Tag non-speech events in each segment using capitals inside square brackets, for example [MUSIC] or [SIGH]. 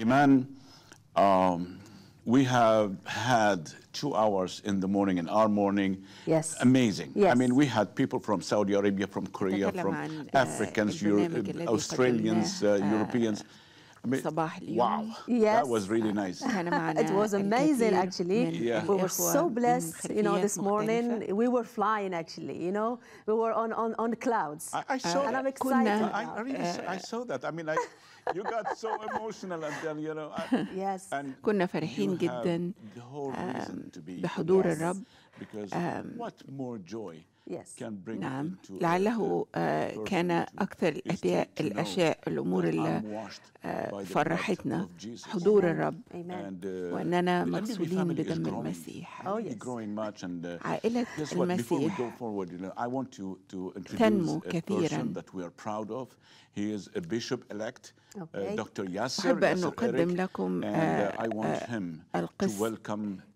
Iman, um, we have had two hours in the morning, in our morning. Yes. Amazing. Yes. I mean, we had people from Saudi Arabia, from Korea, from uh, Africans, Euro Australians, uh, Europeans. I mean, wow, yes. that was really nice. it was uh, amazing, actually. Yeah. We were so blessed, you know, this morning. We were flying, actually, you know. We were on, on, on clouds. I, I saw and that. I'm uh, excited. I, I, really, I saw that. I mean, I... [LAUGHS] You got so emotional until, you know, I, yes. كنا فرحين جدا بحضور الرب نعم لعله آه، كان أكثر الأشياء الأشياء الأمور اللي آه، فرحتنا حضور الرب uh, وأننا مغسولين بدم المسيح uh, عائلة المسيح تنمو كثيرا uh, أحب أن أقدم لكم آه، القس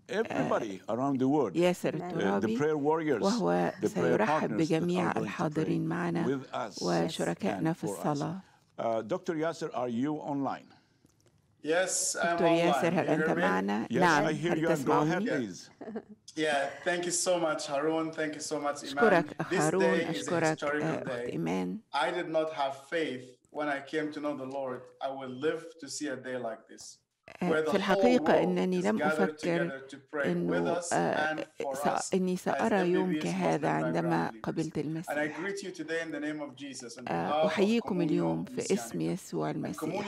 Everybody around the world. ياسر الترابي وهو سيرحب بجميع الحاضرين معنا وشركائنا في الصلاة. دكتور ياسر, are you online? Yes, I'm دكتور ياسر هل أنت معنا؟ نعم هل تسمعني؟ Yeah, thank you so much, Harun. Thank you so much, Iman. أشكرك هارون أشكرك إيمان. I did not have faith when I came to know the Lord. I will live to see a day like this. في الحقيقة أنني لم أفكر أنه آه، أني سأرى يوم كهذا عندما قبلت المسيح آه، أحييكم اليوم في اسم يسوع المسيح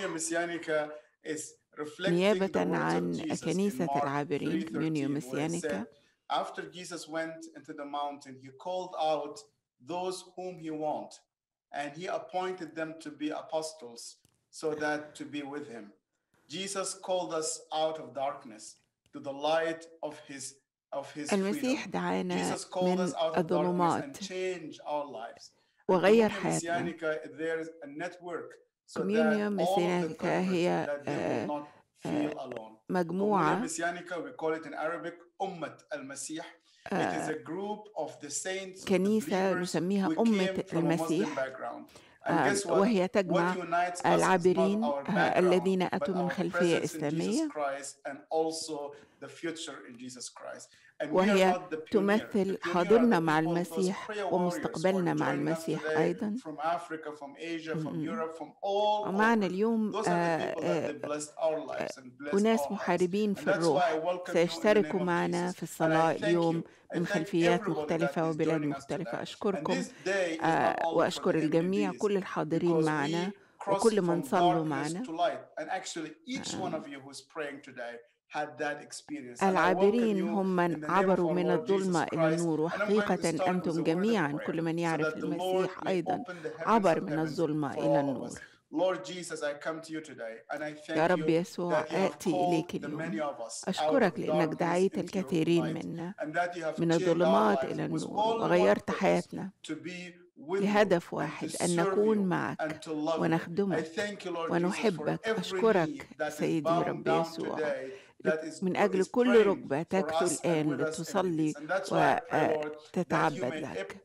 نيابة عن كنيسة العابرين كوميونيو مسيانيكا After Jesus went into the mountain, he called out those whom he wanted, and he appointed them to be apostles, so that to be with him. Jesus called us out of darkness to the light of his of his المسيح دعانا من الظلمات وغير حياتنا كوميونيا مسيانيكا هي مجموعة كنيسة نسميها أمة المسيح آه، وهي تجمع العابرين آه، الذين أتوا من خلفية إسلامية وهي تمثل حاضرنا مع المسيح ومستقبلنا مع المسيح أيضا ومعنا اليوم آه، أناس محاربين في الروح سيشتركوا معنا في الصلاة اليوم من خلفيات مختلفة وبلاد مختلفة أشكركم آه، وأشكر الجميع كل الحاضرين معنا وكل من صلوا معنا آه. العابرين هم من عبروا من الظلمة إلى النور وحقيقة أنتم جميعا كل من يعرف المسيح أيضا عبر من الظلمة إلى النور يا رب يسوع آتي إليك اليوم أشكرك لأنك دعيت الكثيرين منا من الظلمات إلى النور وغيرت حياتنا لهدف واحد أن نكون معك ونخدمك ونحبك أشكرك سيدي رب يسوع من أجل كل ركبة تكثر الآن لتصلي وتتعبد لك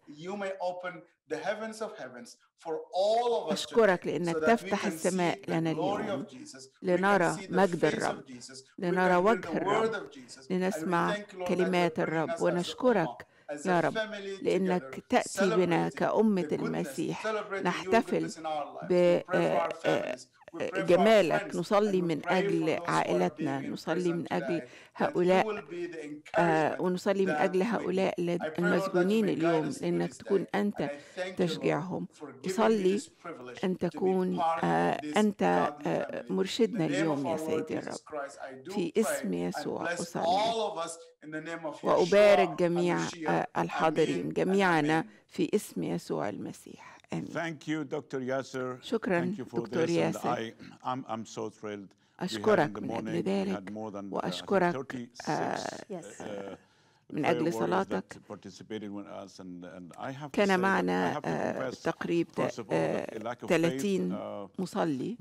أشكرك لأنك تفتح السماء لنا اليوم لنرى مجد الرب لنرى وجه الرب لنسمع كلمات الرب ونشكرك يا رب لأنك تأتي بنا كأمة المسيح نحتفل ب جمالك نصلي من أجل عائلتنا نصلي من أجل هؤلاء آه، ونصلي من أجل هؤلاء المسجونين اليوم لأنك تكون أنت تشجيعهم نصلي أن تكون آه، أنت آه، مرشدنا اليوم يا سيدي الرب في اسم يسوع أصلي وأبارك جميع الحاضرين جميعنا في اسم يسوع المسيح آمين شكرا دكتور ياسر أشكرك من أجل ذلك uh, وأشكرك من أجل صلاتك كان معنا آه، تقريب 30 آه، uh, مصلي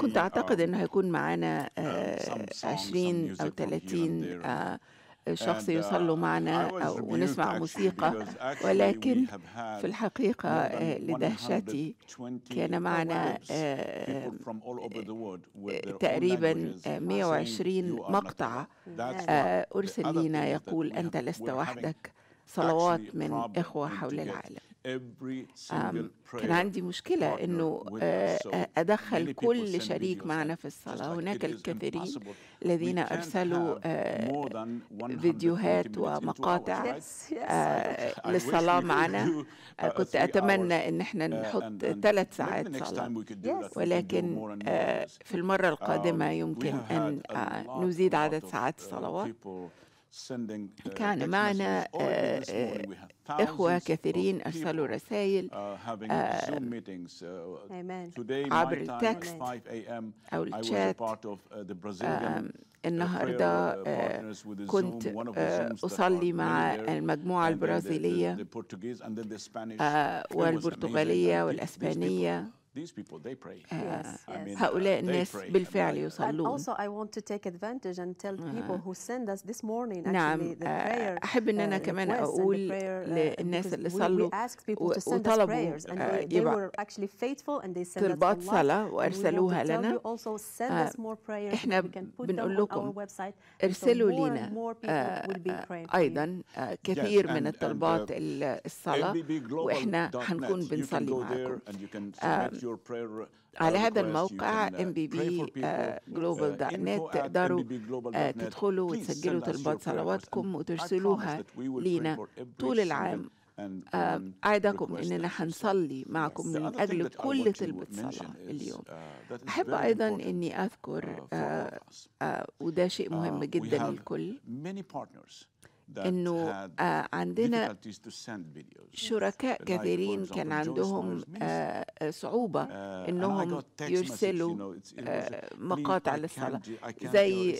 كنت أعتقد uh, أنه هيكون معنا 20 uh, آه، أو 30 شخص يصلوا معنا أو ونسمع موسيقى ولكن في الحقيقة آه، لدهشتي كان معنا آه، تقريبا 120 مقطع آه، أرسل لنا يقول أنت لست وحدك صلوات من إخوة حول العالم كان عندي مشكلة أنه آه، آه، أدخل كل شريك معنا في الصلاة هناك الكثيرين الذين أرسلوا آه، فيديوهات ومقاطع للصلاة معنا uh, كنت أتمنى أن احنا uh, نحط ثلاث ساعات صلاة ولكن في المرة um, القادمة يمكن أن نزيد عدد ساعات الصلوات uh, Uh, كان معنا آه، آه، إخوة كثيرين أرسلوا رسائل uh, آه، uh, عبر التكست أو الشات النهارده كنت اصلي مع المجموعه البرازيليه والبرتغاليه والاسبانيه هؤلاء الناس بالفعل يصلون. نعم أحب أن أنا uh, كمان أقول uh, للناس اللي صلوا وطلبوا آه، طلبات صلاة وأرسلوها لنا آه، إحنا بنقول لكم ارسلوا لنا آه، أيضا كثير من الطلبات uh, الصلاة وإحنا هنكون بنصلي معكم Uh, على هذا الموقع uh, mbbglobal.net uh, تقدروا تدخلوا وتسجلوا طلبات صلواتكم وترسلوها لينا طول العام أعدكم أننا حنصلي معكم من أجل كل طلبة صلاة اليوم أحب أيضا أني أذكر وده شيء مهم جدا للكل انه آه، عندنا شركاء كثيرين كان عندهم آه، آه، صعوبه uh, انهم يرسلوا مقاطع للصلاه زي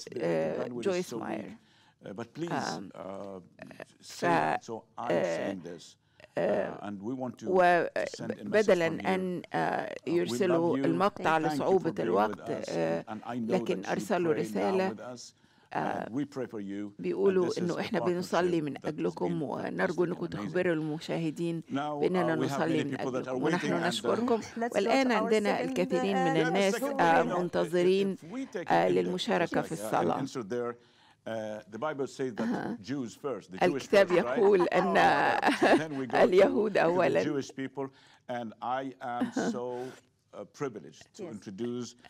جويس ماير ف وبدلا أن يرسلوا المقطع لصعوبة الوقت لكن أرسلوا رسالة Uh, بيقولوا انه احنا بنصلي من اجلكم ونرجو انكم تخبروا المشاهدين uh, باننا نصلي من اجلكم ونحن uh, نشكركم والان عندنا الكثيرين من الناس منتظرين للمشاركه في الصلاه الكتاب يقول أن oh, [LAUGHS] اليهود أولا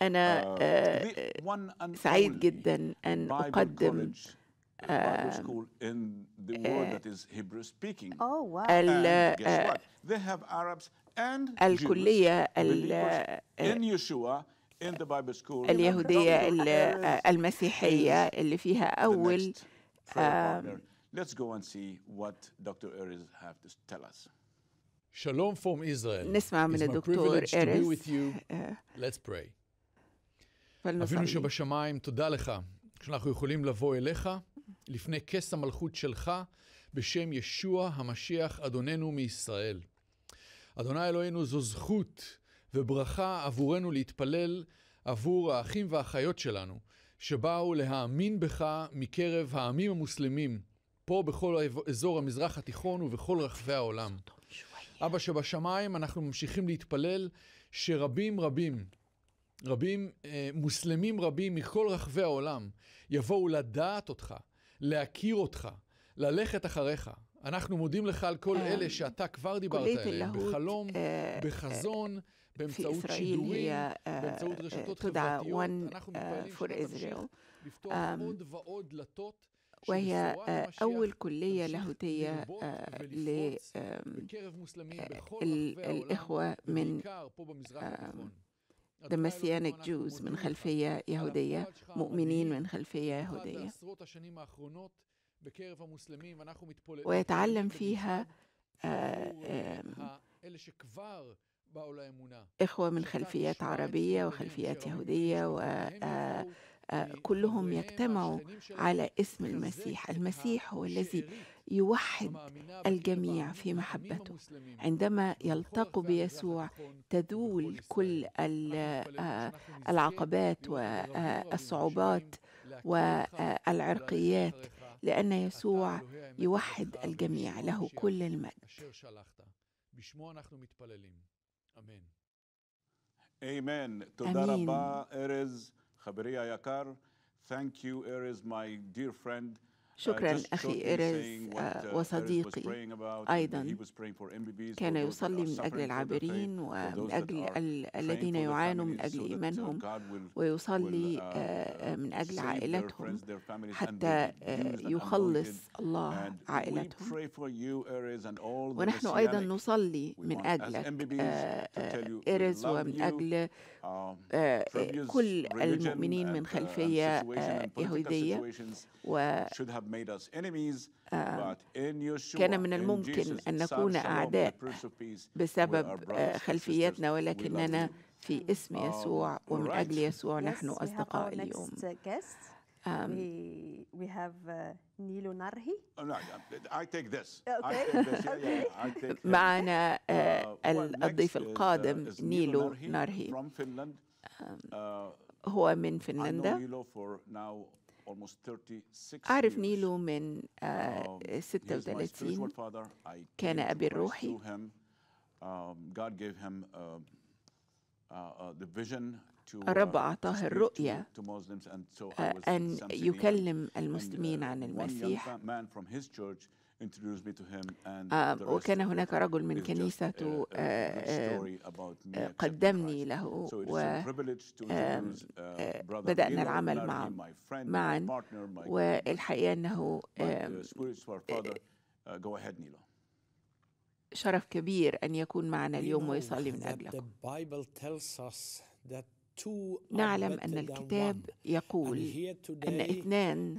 أنا uh, آه، سعيد جدا أن أقدم uh, آه، آه، الكلية اليهودية المسيحية اللي فيها أول Let's go and see what Dr. Erez have to tell us. שלום from Israel. נשמע מן הדוקטור ארז. אה, Let's pray. אבינו שבשמיים, תודה לך, שאנחנו יכולים לבוא אליך, לפני כס המלכות שלך, בשם ישוע המשיח, אדוננו מישראל. אדוני אלוהינו, זו זכות וברכה עבורנו להתפלל עבור האחים והאחיות שלנו, שבאו להאמין בך מקרב העמים המוסלמים, פה בכל אזור המזרח התיכון ובכל רחבי העולם. אבא שבשמיים, אנחנו ממשיכים להתפלל שרבים רבים, רבים, אה, מוסלמים רבים מכל רחבי העולם, יבואו לדעת אותך, להכיר אותך, ללכת אחריך. אנחנו מודים לך על כל אה, אלה שאתה כבר דיברת עליהם, בחלום, אה, בחזון, באמצעות שידורים, באמצעות רשתות חברתיות. אנחנו מתפעלים שאתה תמשיך לפתוח um, עוד ועוד דלתות. وهي آه، أول كلية لاهوتية للإخوة من دمسيانك آه، آه، جوز من خلفية يهودية مؤمنين من خلفية يهودية ويتعلم فيها إخوة من خلفيات عربية وخلفيات يهودية و آه، كلهم يجتمعوا على اسم المسيح المسيح هو الذي يوحد الجميع في محبته عندما يلتقوا بيسوع تذول كل آه، العقبات والصعوبات آه، والعرقيات لأن يسوع يوحد الجميع له كل المجد آمين تدرب إرز خبرية يكار Thank you, Erez, my dear friend. Uh, شكرا أخي إيريز uh, uh, وصديقي أيضا كان يصلي من أجل العابرين ومن أجل الذين يعانوا من أجل إيمانهم ويصلي آه، آه، من أجل عائلتهم حتى آه، يخلص الله عائلتهم ونحن أيضا نصلي من أجلك إيريز ومن أجل آه. آه، آه، كل المؤمنين من uh, خلفية يهودية و كان من الممكن أن نكون أعداء بسبب خلفيتنا ولكننا في اسم يسوع um, ومن أجل يسوع نحن أصدقاء اليوم uh, Um, we, we have uh, Nilo Narhi. Oh, no, I take this. Okay. I take this. okay. معنا الضيف القادم نيلو نارهي هو من فنلندا أعرف نيلو من uh, 36 كان أبي الروحي God gave him uh, uh, the vision الرب uh, أعطاه الرؤية آه، أن يكلم uh, المسلمين عن المسيح آه، وكان هناك رجل من كنيسة uh, آه، قدمني له وبدأنا العمل معا معا والحقيقة أنه شرف كبير أن يكون معنا اليوم ويصلي من أجلكم. نعلم أن الكتاب يقول أن اثنان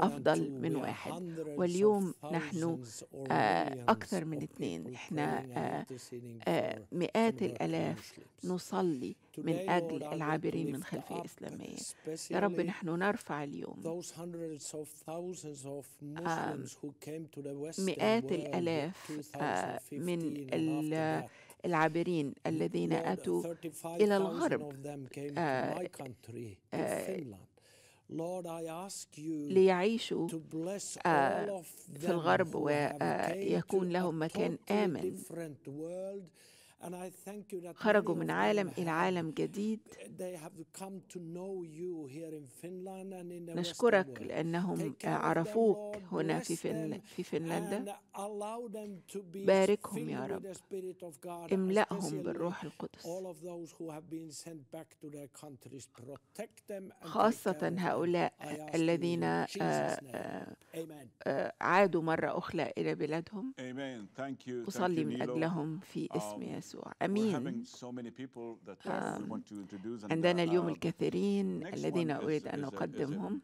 أفضل من واحد واليوم نحن آه، أكثر من اثنين إحنا آه، آه، مئات الألاف نصلي من أجل العابرين من خلفية إسلامية يا رب نحن نرفع اليوم مئات الألاف من العابرين الذين أتوا إلى الغرب آه، آه، آه، ليعيشوا في الغرب ويكون لهم مكان آمن خرجوا من عالم إلى عالم جديد نشكرك لأنهم عرفوك هنا في, فنل... في فنلندا باركهم يا رب املأهم بالروح القدس خاصة هؤلاء الذين آه، آه، آه، عادوا مرة أخرى إلى بلادهم أصلي من أجلهم في اسم um, يسوع يسوع امين uh, آه. عندنا اليوم uh, الكثيرين الذين اريد ان اقدمهم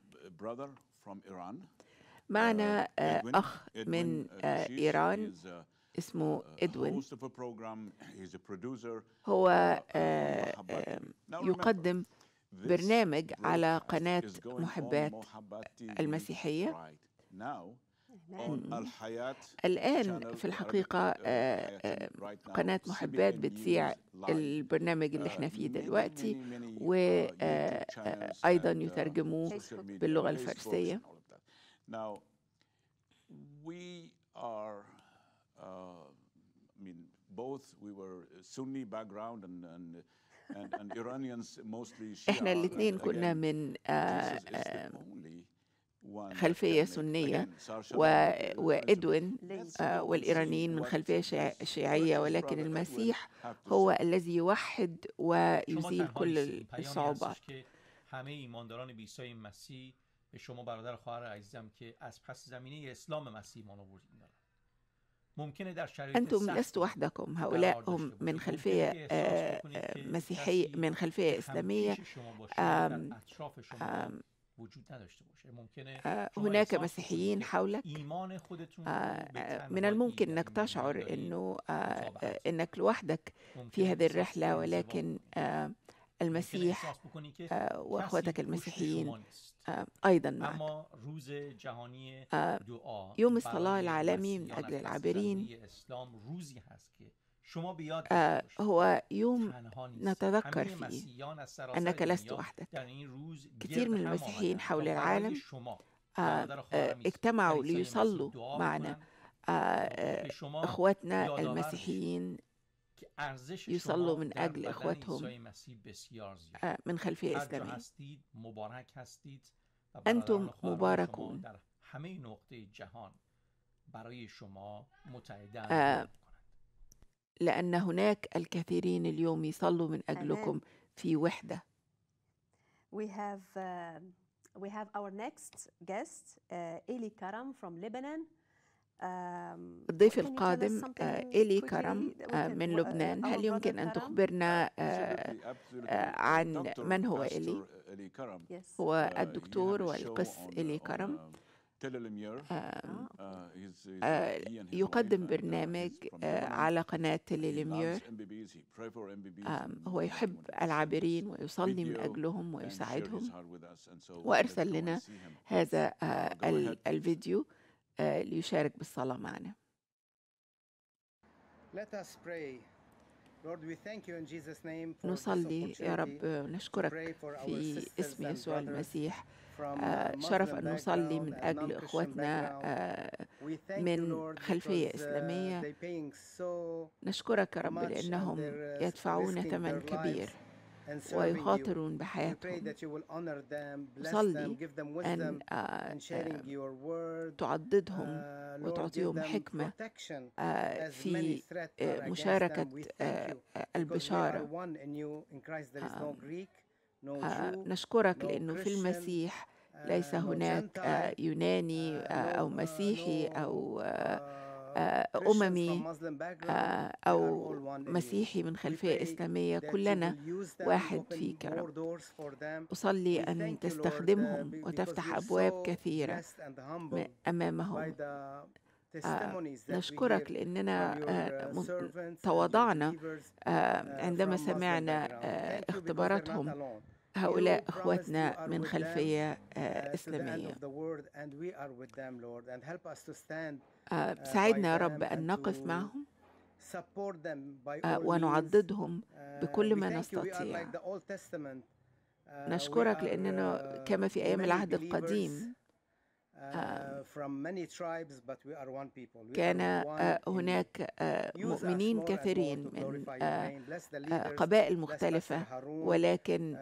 معنا اخ من ايران اسمه ادوين هو uh, آه، يقدم برنامج على قناه محبات المسيحيه الآن في الحقيقة uh, آه، آه، قناة محبات بتذيع البرنامج اللي احنا uh, فيه دلوقتي وأيضا uh, آه، يترجموه باللغة الفارسية احنا الاثنين كنا من خلفية سنية وإدوين آه، والإيرانيين من خلفية شيعية ولكن المسيح هو الذي يوحد ويزيل كل الصعوبات همه ایمانداران به مسیح به شما برادر خواهر عزیزم که از پس زمینه اسلام مسیح ایمان آوردین دارم أنتم لست وحدكم هؤلاء هم من خلفية اه، مسيحية من خلفية إسلامية اه، هناك مسيحيين حولك اه، اه، من الممكن انك تشعر انه انك لوحدك في هذه الرحله ولكن المسيح واخوتك المسيحيين ايضا معك يوم الصلاه العالمي من اجل العابرين اه، هو يوم نتذكر فيه أنك لست وحدك كثير من المسيحيين حول العالم اه، اه، اجتمعوا ليصلوا معنا إخواتنا المسيحيين يصلوا من أجل إخواتهم من خلفية إسلامية أنتم مباركون لأن هناك الكثيرين اليوم يصلوا من أجلكم في وحدة. We have uh, we have our next guest uh, Eli Karam from Lebanon. Um, الضيف القادم إلي uh, كرم uh, من uh, لبنان هل يمكن أن تخبرنا عن من هو إلي؟ هو الدكتور والقس إلي كرم آه، uh, آه، يقدم uh, برنامج آه، على قناة تيليليمير هو يحب العابرين ويصلي من أجلهم ويساعدهم uh, وأرسل لنا هذا الفيديو ليشارك بالصلاة معنا نصلي يا رب نشكرك في اسم يسوع المسيح آه، شرف أن نصلي من أجل إخواتنا آه، من خلفية uh, إسلامية نشكرك يا رب لأنهم uh, يدفعون ثمن كبير ويخاطرون بحياتهم صلي أن آه، تعضدهم uh, وتعطيهم حكمة في مشاركة البشارة نشكرك لأنه في المسيح آه، ليس هناك آه، يوناني آه، أو مسيحي أو أممي أو مسيحي من خلفية إسلامية كلنا واحد فيك يا رب أصلي أن تستخدمهم uh, وتفتح أبواب كثيرة أمامهم نشكرك لأننا uh, تواضعنا uh, عندما سمعنا اختباراتهم هؤلاء اخواتنا من خلفيه آه، uh, اسلاميه آه، uh, ساعدنا يا رب ان نقف معهم آه، ونعضدهم uh, بكل ما نستطيع نشكرك لاننا كما في ايام العهد القديم آه، آه. كان آه، هناك مؤمنين كثيرين من قبائل مختلفة ولكن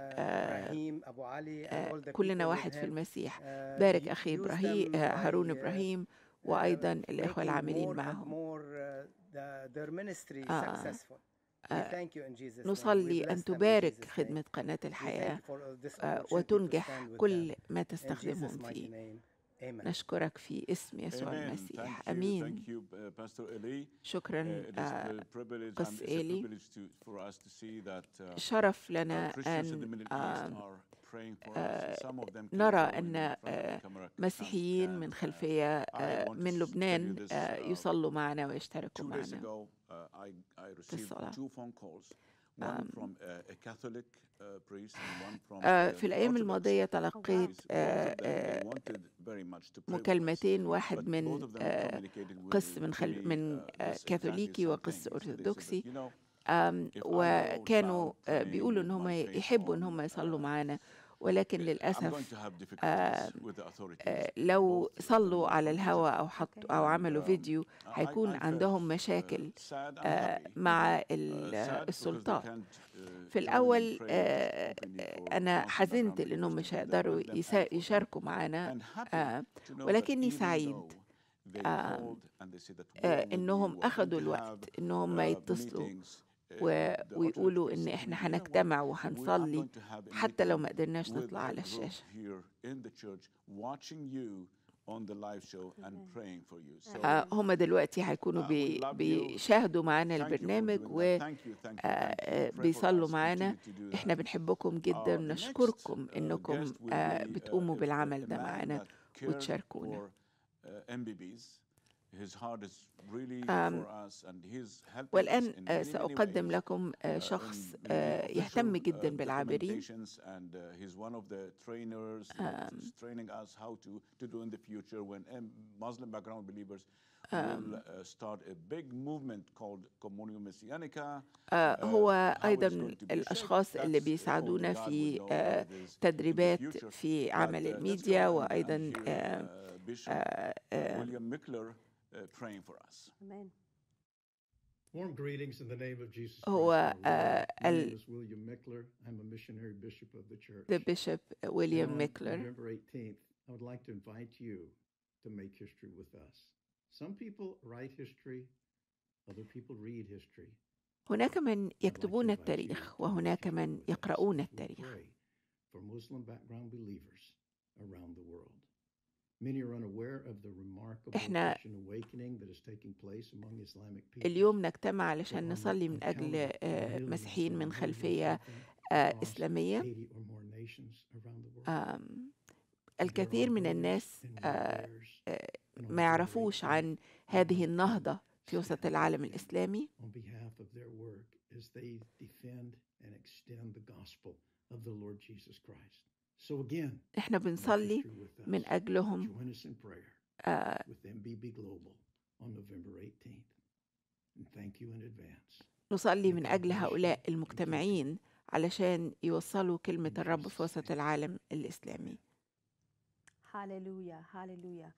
كلنا واحد في المسيح uh, بارك أخي إبراهيم هارون إبراهيم وأيضا الإخوة العاملين معهم uh, نصلي أن تبارك خدمة قناة الحياة وتنجح كل ما تستخدمهم فيه نشكرك في اسم يسوع المسيح امين uh, شكرا قس uh, إلي آه، uh, شرف لنا ان آه، آه، نرى أن مسيحيين من خلفية من لبنان يصلوا معنا ويشتركوا معنا في الصلاة Uh, آه، في الأيام الماضية تلقيت آه، آه، مكالمتين واحد من قس من خل... من uh, كاثوليكي وقس أرثوذكسي وكانوا بيقولوا إن هم يحبوا إن هم يصلوا uh, معانا ولكن للأسف آه، آه، لو صلوا على الهواء أو حطوا أو عملوا um, فيديو هيكون عندهم uh, مشاكل آه، مع uh, السلطات uh, في الأول أنا حزنت لأنهم مش هيقدروا يشاركوا معنا ولكني سعيد آه آه انهم اخذوا الوقت انهم يتصلوا ويقولوا إن إحنا هنجتمع وهنصلي حتى لو ما قدرناش نطلع على الشاشة هم دلوقتي هيكونوا uh, بيشاهدوا معانا البرنامج وبيصلوا آه، معانا احنا بنحبكم جدا نشكركم uh, انكم آه، uh, بتقوموا بالعمل ده معانا وتشاركونا والآن آه، سأقدم لكم آه، uh, شخص آه، يهتم جدا uh, بالعابرين uh, um, هو أيضا الأشخاص اللي بيساعدونا في تدريبات في عمل الميديا وأيضا Uh, praying for us. Amen. Warm greetings in the name of Jesus. Oh, Christ. هو uh, uh, is William Mickler. I'm a missionary bishop of the church. The Bishop William Mickler. November 18th, I would like to invite you to make history with us. Some people write history, other people read history. هناك من يكتبون التاريخ وهناك من يقرؤون التاريخ. For Muslim background believers around the world. احنا اليوم نجتمع علشان نصلي من اجل آه، مسيحيين من خلفيه آه، اسلاميه الكثير من الناس آه، ما يعرفوش عن هذه النهضه في وسط العالم الاسلامي of the Lord Jesus Christ. احنا بنصلي من اجلهم آه نصلي من اجل هؤلاء المجتمعين علشان يوصلوا كلمه الرب في وسط العالم الاسلامي هاليلويا هاليلويا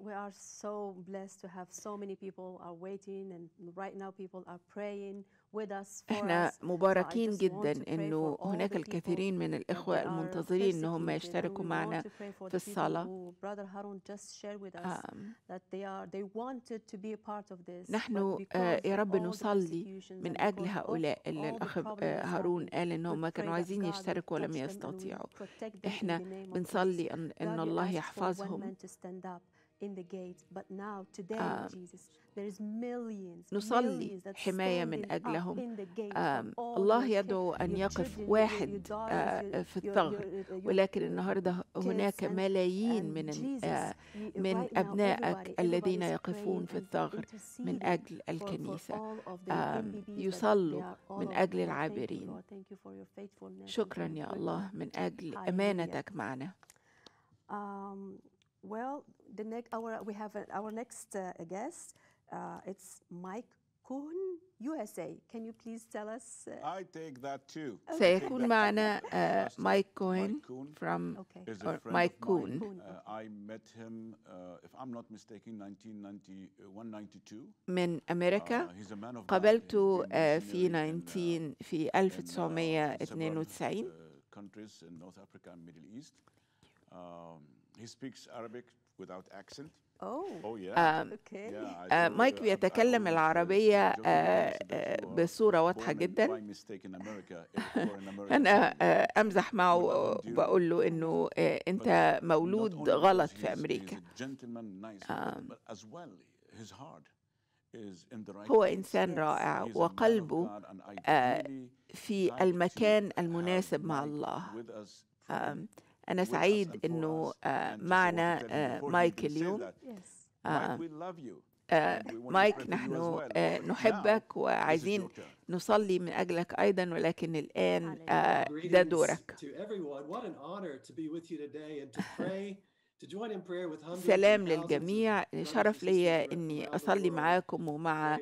we are so blessed to have so many people are waiting and right now people are praying احنا مباركين جدا انه هناك الكثيرين من الاخوه المنتظرين ان هم يشتركوا معنا في الصلاه نحن آه، يا رب نصلي من اجل هؤلاء اللي الاخ آه، هارون قال ان هم كانوا عايزين يشتركوا ولم يستطيعوا احنا بنصلي ان الله يحفظهم نصلي حماية من أجلهم آه، الله يدعو أن يقف واحد آه، في الثغر ولكن النهاردة هناك ملايين من آه، من أبنائك الذين يقفون في الثغر من أجل الكنيسة يصلوا من أجل العابرين شكرا يا الله من أجل أمانتك معنا um, Well, the next our we have a, our next uh, guest. Uh, it's Mike Kuhn, USA. Can you please tell us? Uh, I take that too. Uh, Mike, Cohen, مايك كوهن from okay. or Mike Kuhn. Uh, I met him, uh, if I'm not mistaken, 1992. من أمريكا. قابلته في 19 في 1992. countries in North Africa and Middle East. Um, He speaks Arabic without accent. مايك oh. oh, um, uh, بيتكلم العربية uh, uh, بصورة واضحة جدا [LAUGHS] أنا آه، أمزح معه وبقول له إنه آه، أنت مولود غلط في أمريكا آه. هو إنسان رائع وقلبه في المكان المناسب مع الله أنا سعيد أنه آه، معنا آه، مايك اليوم آه، مايك نحن نحبك وعايزين نصلي من أجلك أيضا ولكن الآن ده دورك [LAUGHS] سلام للجميع شرف لي أني أصلي معاكم ومع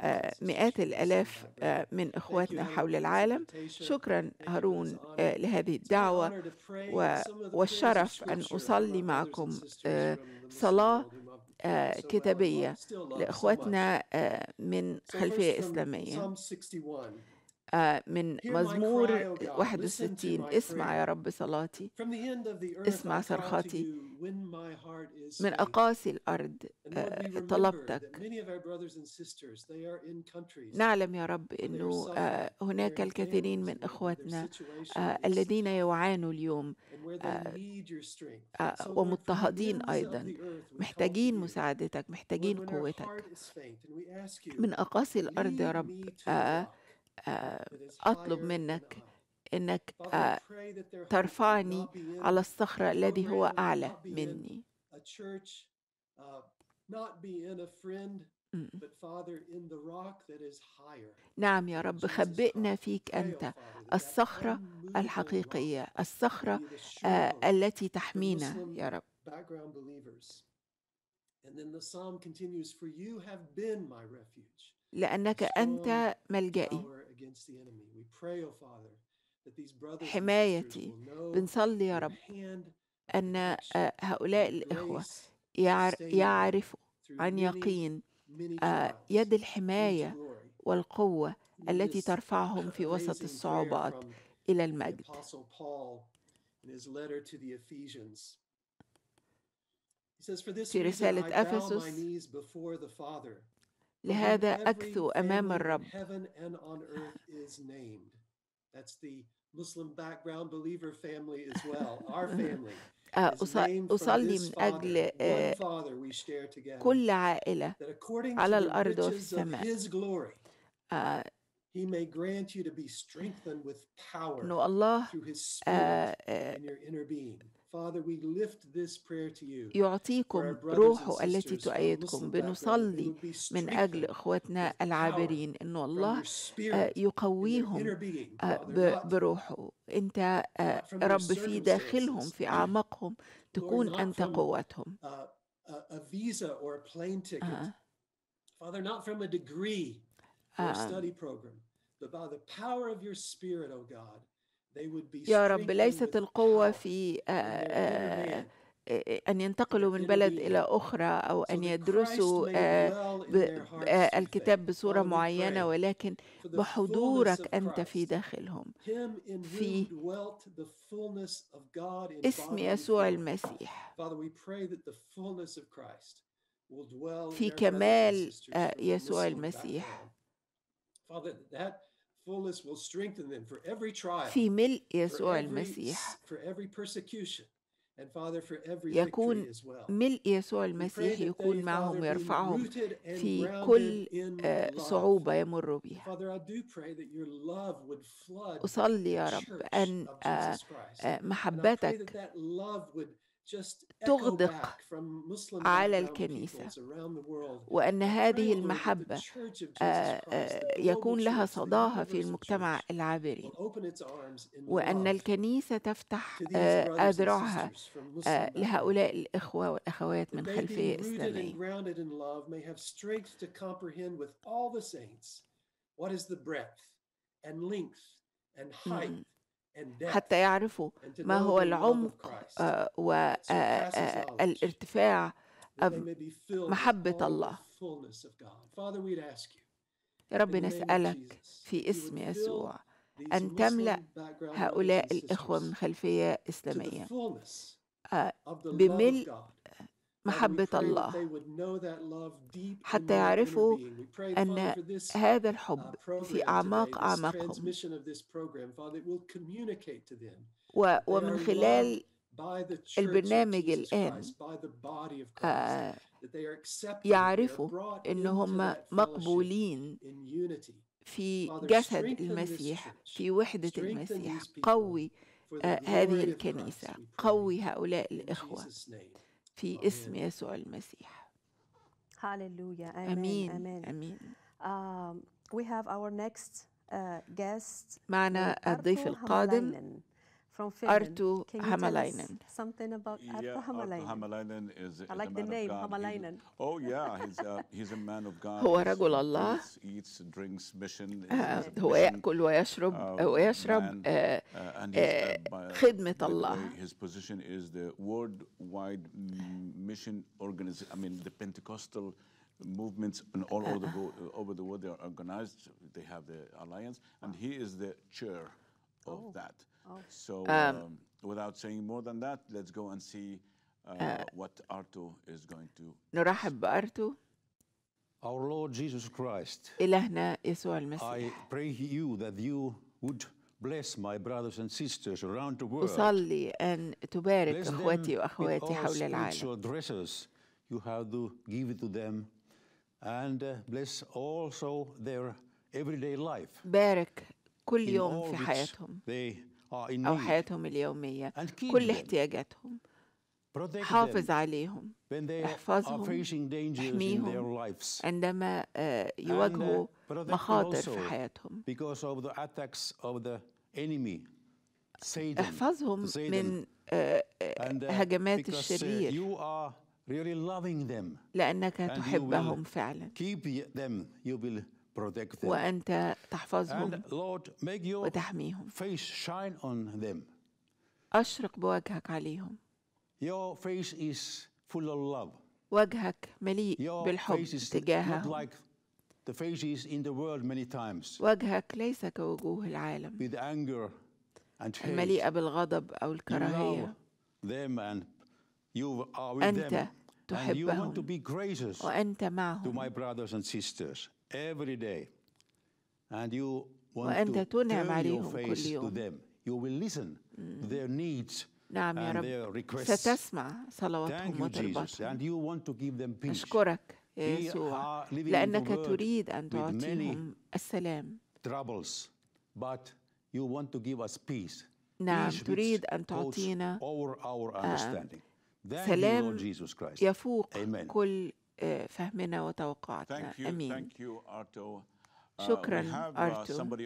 آه، مئات الألاف آه، من إخواتنا حول العالم شكرا هارون آه، لهذه الدعوة والشرف أن أصلي معكم صلاة كتابية لإخواتنا من خلفية إسلامية آه، من مزمور 61 اسمع يا رب صلاتي اسمع صرخاتي من أقاصي الأرض آه، طلبتك نعلم يا رب أنه آه، هناك الكثيرين من إخوتنا الذين يعانوا اليوم ومضطهدين أيضا محتاجين مساعدتك محتاجين قوتك من أقاصي الأرض يا رب أطلب منك أنك آه، ترفعني على الصخرة الذي هو أعلى مني mm. Mm. نعم يا رب خبئنا فيك أنت oh, الصخرة الحقيقية الصخرة آه، التي تحمينا يا رب And then the psalm continues, For you have been my refuge. لأنك أنت ملجئي حمايتي بنصلي يا رب أن آه، هؤلاء الإخوة يعرفوا عن يقين آه، يد الحماية والقوة التي ترفعهم [LAUGHS] في وسط الصعوبات إلى المجد في رسالة أفسس لهذا أكثو أمام الرب [LAUGHS] آه، أصلي من أجل آه، كل عائلة على الأرض وفي السماء أنه الله يعطيكم روحه التي تؤيدكم بنصلي من أجل إخواتنا العابرين أن الله آه، يقويهم آه، بروحه أنت آه، رب في داخلهم في أعماقهم تكون أنت قوتهم آه. Father, not from a degree or study program, but by the power of your Spirit, God, يا رب ليست القوة في آه، آه، آه، أن ينتقلوا من بلد إلى أخرى أو أن يدرسوا الكتاب بصورة معينة ولكن بحضورك أنت في داخلهم في اسم يسوع المسيح في كمال يسوع المسيح في ملء يسوع المسيح يكون ملء يسوع المسيح يكون معهم ويرفعهم في كل آه، صعوبة يمروا بها أصلي يا رب أن آه، آه، محبتك تغدق على الكنيسة وأن هذه المحبة آه، آه، يكون لها صداها في المجتمع العابري وأن الكنيسة تفتح أذرعها آه، لهؤلاء الإخوة والأخوات من خلفية إسلامية and height حتى يعرفوا ما هو العمق آه، والارتفاع آه، آه، محبة الله يا رب نسألك في اسم يسوع أن تملأ هؤلاء الإخوة من خلفية إسلامية بملء محبة الله حتى يعرفوا أن هذا uh, الحب في أعماق أعماقهم ومن خلال البرنامج الآن آه، يعرفوا أن هم مقبولين في جسد المسيح في وحدة المسيح قوي آه، هذه الكنيسة قوي هؤلاء الإخوة في اسم يسوع المسيح هاللويا امين امين امين we have our next uh, guest معنا الضيف القادم from Finland. Arttu Can you Hämäläinen. something about Arttu yeah, Hämäläinen? Arttu Hämäläinen is I like the name, Hämäläinen. He's, oh yeah, he's a, he's a man of God. هو رجل He eats, drinks, mission. Äh, uh, هو يأكل ويشرب uh, ويشرب äh, man, His position is the worldwide mission organization, I mean the Pentecostal movements and all over the, uh-huh. uh, over the world. They are organized. They have the alliance, and he is the chair of oh. that. So um, um, without saying more than that, let's go and see uh, uh, what Arto is going to. نرحب بأرتو. Our Lord Jesus Christ. إلهنا يسوع المسيح. I pray you that you would bless my brothers and sisters around the world. أصلي أن تبارك إخوتي وأخواتي حول العالم. All dresses you have to give it to them and uh, bless also their everyday life. بارك كل يوم في حياتهم. They آه، أو حياتهم اليومية كل احتياجاتهم حافظ عليهم احفظهم احميهم عندما آه، uh، يواجهوا مخاطر في حياتهم احفظهم من آه، uh, هجمات uh, الشرير لأنك تحبهم فعلا وأنت تحفظهم وتحميهم أشرق بوجهك عليهم وجهك مليء بالحب تجاههم وجهك ليس كوجوه العالم مليئة بالغضب أو الكراهية أنت تحبهم وأنت معهم every day and you want to turn your face to them you will listen to their needs نعم يا رب ستسمع صلواتهم وطلباتهم أشكرك يا يسوع لأنك تريد أن تعطيهم السلام but you want to give us peace. نعم تريد أن تعطينا سلام يفوق كل فهمنا وتوقعاتنا امين شكرا ارتو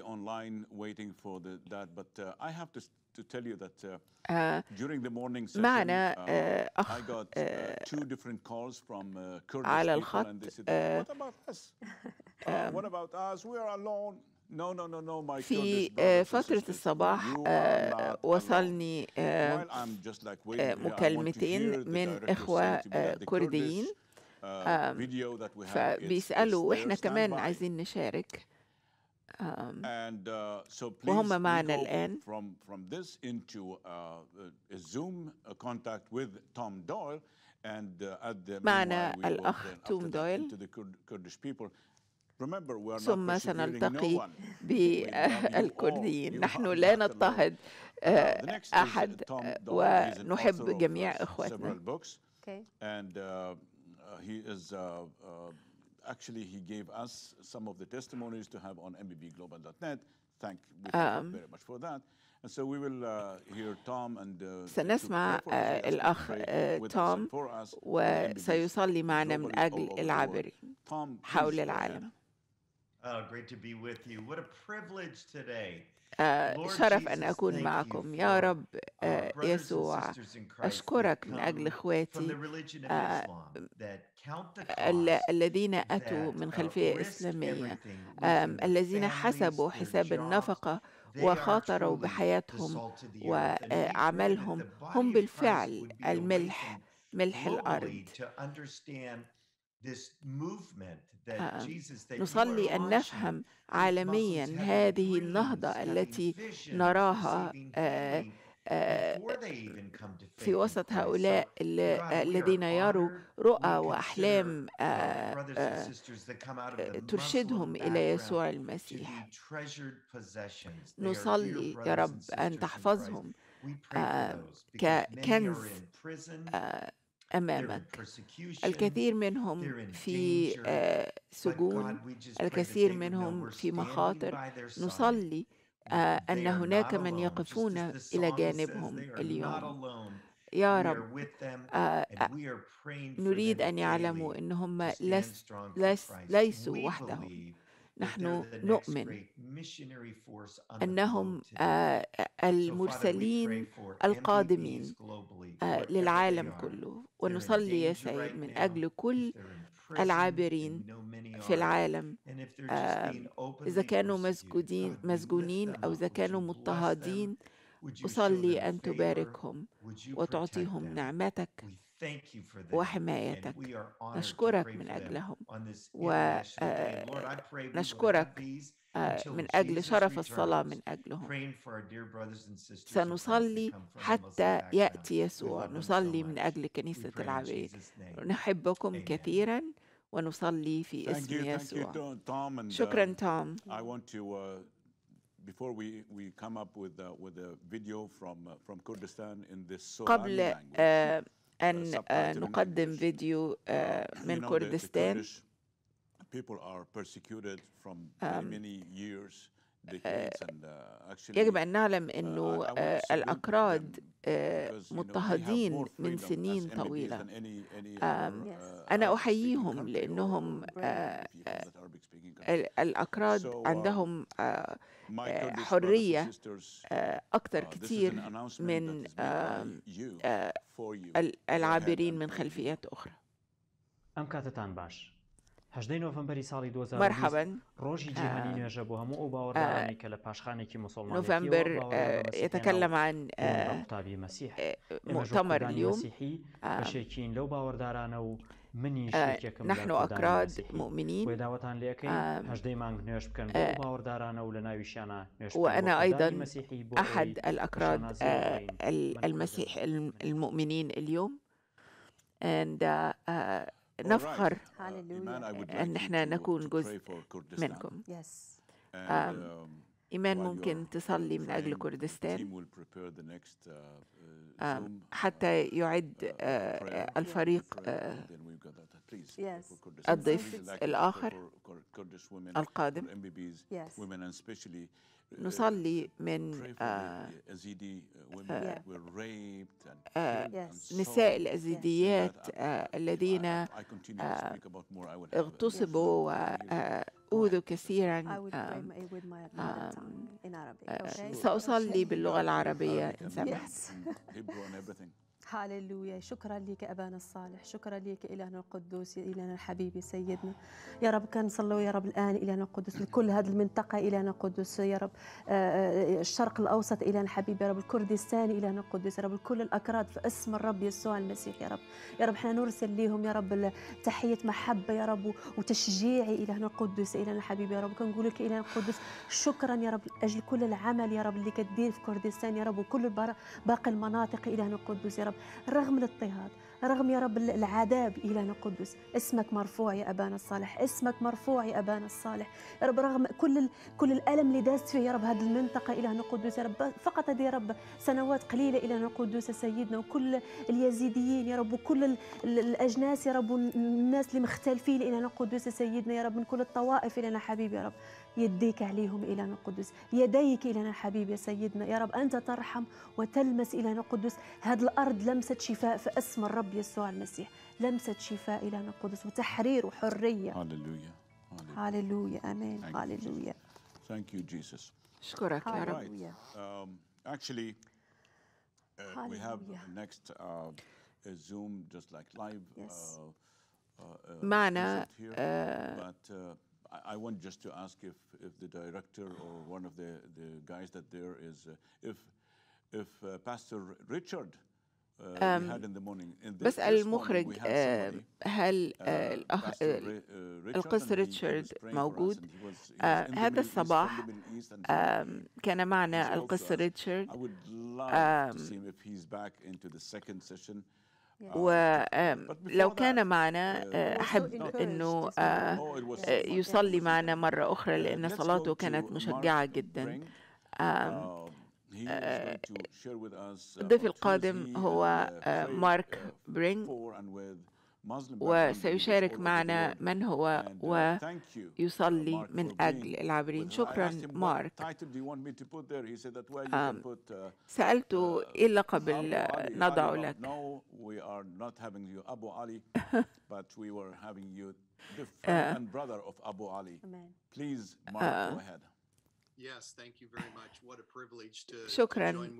to tell you that uh, uh, during the morning session, معنا uh, أخ I got uh, two different calls from uh, Kurdish على الخط people and they said, what about us? uh, what about us? We are alone. No, no, no, no, my في فترة الصباح وصلني مكالمتين من إخوة كرديين آه، فبيسألوا وإحنا كمان عايزين نشارك uh, وهم معنا الآن uh, uh, معنا الأخ توم دويل ثم سنلتقي بالكرديين نحن لا نضطهد آه، أحد آه، ونحب جميع إخواتنا okay. Uh, he is uh, uh, actually he gave us some of the testimonies to have on mbbglobal.net. Thank, um, very much for that. And so we will hear Tom and سنسمع الأخ توم وسيصلي معنا من أجل العبر حول العالم. great to be with you. What a privilege today. آه، شرف أن أكون معكم يا رب آه، يسوع أشكرك من أجل إخواتي آه، الذين أتوا من uh, خلفية إسلامية الذين حسبوا حساب النفقة وخاطروا بحياتهم وعملهم هم بالفعل الملح ملح الأرض آه، نصلي أن نفهم عالميا هذه النهضة التي نراها آه، آه، في وسط هؤلاء الذين يروا رؤى وأحلام ترشدهم إلى يسوع المسيح نصلي يا رب أن تحفظهم ككنز أمامك الكثير منهم في آه، سجون الكثير منهم في مخاطر نصلي آه، أن هناك من يقفون إلى جانبهم اليوم يا رب آه، نريد أن يعلموا انهم لس ليسوا وحدهم نحن نؤمن أنهم آه، آه، المرسلين القادمين آه، للعالم كله ونصلي يا سيد من أجل كل العابرين في العالم إذا كانوا مسجودين مسجونين أو إذا كانوا مضطهدين أصلي أن تباركهم وتعطيهم نعمتك وحمايتك نشكرك من أجلهم ونشكرك آه، من أجل شرف الصلاة من أجلهم سنصلي حتى يأتي يسوع نصلي من أجل كنيسة العبيد نحبكم كثيراً ونصلي في اسم يسوع شكرا توم uh, uh, Before we, we come up with, a, uh, with a video from, uh, from Kurdistan in this Somali language. آه، أن آه، نقدم فيديو آه، uh, من كردستان آه، uh, يجب أن نعلم uh, أنه الأكراد مضطهدين من سنين طويلة أنا أحييهم لأنهم الأكراد عندهم آه، حرية آه، أكثر uh, كثير من آه، العابرين من خلفيات أخرى ام كاتتان باش هەشدەی نۆڤمبەری سالي 2000 مرحبا ڕۆژی جیهانی نوێژە بۆ هەموو ئەو باوەڕانی کە كي مسلمان نوفمبر يتكلم عن مؤتمر اليوم مؤتمر اليوم بشيكين لو باوەڕدارانە و آه، نحن أكراد مؤمنين وأنا أيضا أحد الأكراد المسيح المؤمنين اليوم and آه، آه، uh, uh, نفخر أن نحن نكون جزء منكم um, إيمان ممكن تصلي من أجل كردستان uh, حتى uh, يعد uh, الفريق الضيف uh, uh, الآخر القادم uh, نصلي من آه، آه، نساء الأزيديات آه، الذين اغتصبوا وأوذوا كثيرا سأصلي باللغة العربية إن سمحت هاللويا شكرا لك أبانا الصالح شكرا لك إلهنا القدوس إلهنا الحبيبي سيدنا يا رب كان صلوا يا رب الآن إلهنا القدوس لكل هذه المنطقة إلهنا القدوس يا رب آه، آه، الشرق الأوسط إلهنا حبيبي يا رب الكردستان إلهنا القدوس يا رب كل الأكراد في اسم الرب يسوع المسيح يا رب يا رب احنا نرسل لهم يا رب تحية محبة يا رب وتشجيع إلهنا القدوس إلهنا الحبيبي يا رب كنقول لك إلهنا القدوس شكرا يا رب أجل كل العمل يا رب اللي كدير في كردستان يا رب وكل باقي المناطق إلهنا القدوس يا رب رب رغم الاضطهاد رغم يا رب العذاب إلهنا القدوس اسمك مرفوع يا أبانا الصالح اسمك مرفوع يا أبانا الصالح يا رب رغم كل كل الألم اللي دازت فيه يا رب هذه المنطقة إلهنا القدوس يا رب فقط هذه يا رب سنوات قليلة إلهنا القدوس سيدنا وكل اليزيديين يا رب وكل الأجناس يا رب والناس اللي مختلفين إلهنا القدوس سيدنا يا رب من كل الطوائف إلهنا حبيبي يا رب يديك عليهم إلهنا القدس يديك إلهنا الحبيب يا سيدنا يا رب أنت ترحم وتلمس إلهنا القدس هذه الأرض لمسة شفاء في اسم الرب يسوع المسيح لمسة شفاء إلهنا القدس وتحرير وحرية هللويا هللويا آمين هللويا Thank you Jesus أشكرك يا رب um, actually uh, we have next uh, Zoom just like live yes. uh, uh, uh معنا I, want just to ask if, if the director or one of the, the guys that there is, uh, if, if uh, Pastor Richard بسأل المخرج هل الأخ القس ريتشارد موجود هذا الصباح كان معنا القس ريتشارد ولو كان معنا آه، أحب أنه آه، oh, آه، يصلي معنا مرة أخرى لأن صلاته كانت مشجعة جدا um, الضيف uh, القادم هو uh, مارك uh, برينغ وسيشارك معنا من هو uh, ويصلي من أجل العابرين شكرا مارك um, uh, سألته uh, إيه اللقب اللي آه، نضعه لك شكرا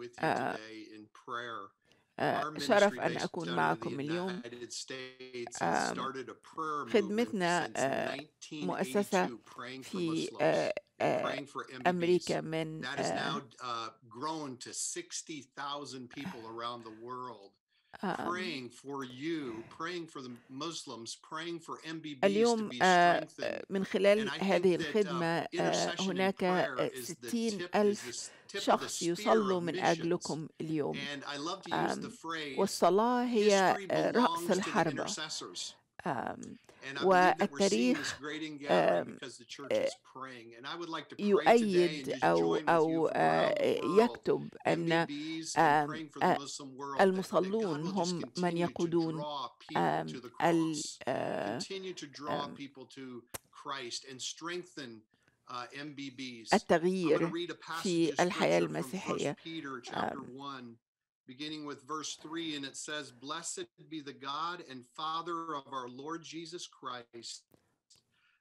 آه، شرف أن أكون معكم اليوم خدمتنا آه، مؤسسة في آه، أمريكا من آه. اليوم آه، من خلال هذه الخدمة um, آه، هناك ستين ألف شخص يصلوا من أجلكم اليوم والصلاة هي رأس الحربة Um, والتاريخ آه، يؤيد أو, أو آه، يكتب أن آه، المصلون هم من يقودون uh, التغيير في الحياة المسيحية beginning with verse 3, and it says, Blessed be the God and Father of our Lord Jesus Christ.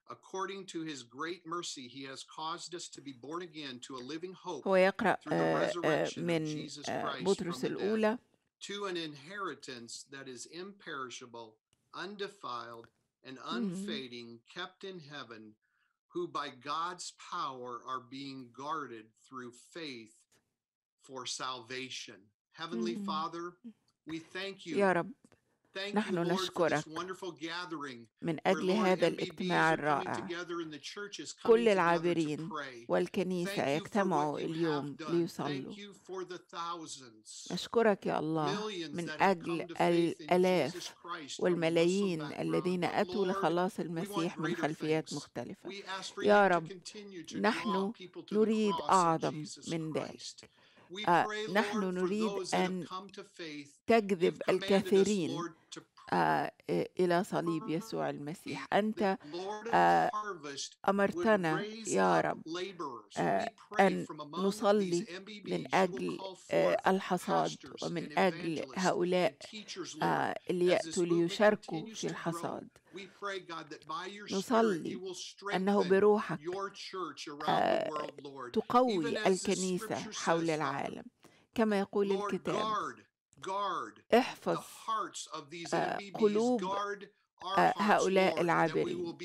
According to his great mercy, he has caused us to be born again to a living hope Jesus Christ from the dead, to an inheritance that is imperishable, undefiled, and mm-hmm. unfading, kept in heaven, who by God's power are being guarded through faith for salvation. يا رب نحن نشكرك من أجل هذا الاجتماع الرائع كل العابرين والكنيسة يجتمعوا اليوم ليصلوا نشكرك يا الله من أجل الآلاف والملايين الذين أتوا لخلاص المسيح من خلفيات مختلفة يا رب نحن نريد أعظم من ذلك آه، نحن نريد أن تجذب الكثيرين آه، إلى صليب يسوع [LAUGHS] المسيح أنت آه، أمرتنا يا رب أن نصلي من أجل الحصاد ومن أجل هؤلاء اللي يأتوا ليشاركوا في الحصاد نصلي أنه بروحك آه، تقوي الكنيسة حول العالم كما يقول الكتاب احفظ آه، قلوب آه، هؤلاء العابرين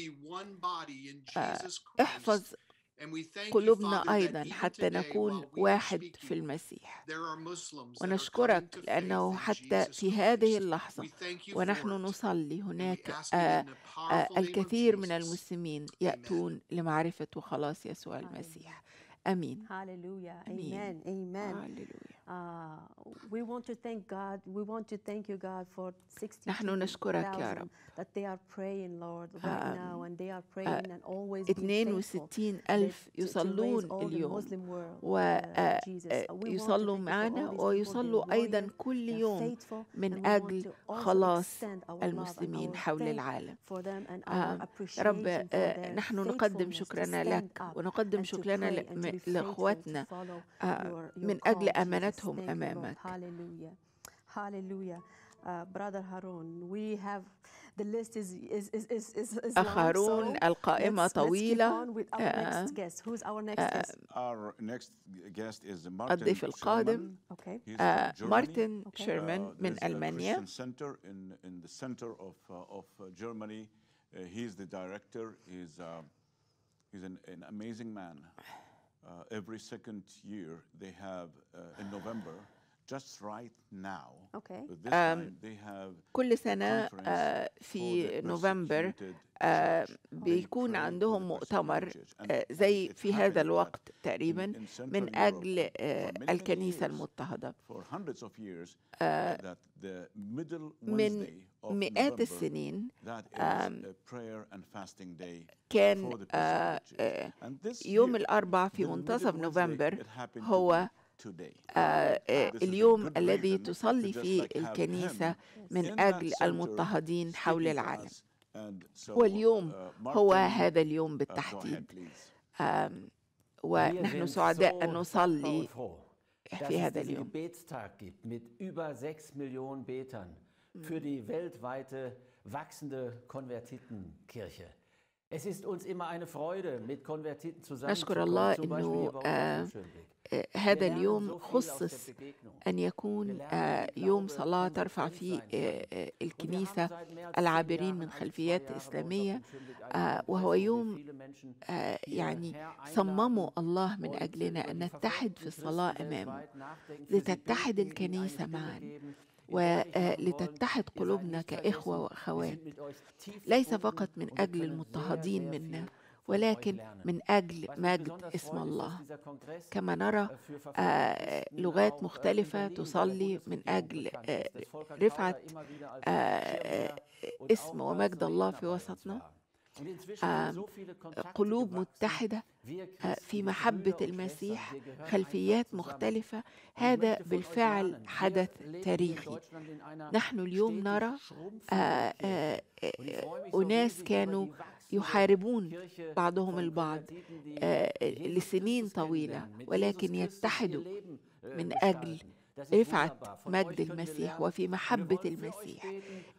احفظ قلوبنا أيضا حتى نكون واحد في المسيح ونشكرك لأنه حتى في هذه اللحظة ونحن نصلي هناك آه، آه، الكثير من المسلمين يأتون لمعرفة وخلاص يسوع المسيح امين هاليلويا امين امين هاليلويا Uh, we want to thank God. We want to thank you, God, for 60. نحن نشكرك يا رب. That they are praying, Lord, right now, and they are praying آه، and always. 62 ألف يصلون اليوم ويصلوا uh, آه، آه، uh, معنا ويصلوا أيضا كل يوم من أجل خلاص المسلمين حول العالم. رب نحن نقدم شكرنا لك ونقدم شكرنا لإخواتنا آه، من أجل أمانتهم أمامك هاللويا uh, أخ هارون القائمة طويلة الضيف القادم آه، مارتن شيرمان uh, من ألمانيا uh, He's the director. He's, uh, he's an, an amazing man. Uh, every second year they have uh, in November Um, كل سنة آه، في نوفمبر آه، بيكون عندهم مؤتمر آه، زي في هذا الوقت تقريبا من أجل الكنيسة المضطهدة من مئات السنين كان يوم الأربعاء في منتصف نوفمبر هو آه، آه، اليوم الذي تصلي فيه الكنيسة من أجل المضطهدين حول العالم واليوم هو uh, uh, هذا اليوم بالتحديد ونحن سعداء أن نصلي في هذا اليوم für mm. die weltweite wachsende Konvertitenkirche. نشكر الله أنه آه، آه، هذا اليوم خصص أن يكون آه، يوم صلاة ترفع فيه الكنيسة العابرين من خلفيات إسلامية وهو يوم يعني صممه الله من أجلنا أن نتحد في الصلاة أمامه لتتحد الكنيسة معا ولتتحد قلوبنا كإخوة وأخوات ليس فقط من أجل المضطهدين منا ولكن من أجل مجد اسم الله كما نرى آه، لغات مختلفة تصلي من أجل آه، رفعة آه، اسم ومجد الله في وسطنا قلوب متحدة آه، في محبة المسيح خلفيات مختلفة هذا بالفعل حدث تاريخي نحن اليوم نرى آه، آه، أناس كانوا يحاربون بعضهم البعض لسنين طويلة ولكن يتحدوا من أجل رفعة مجد المسيح وفي محبة المسيح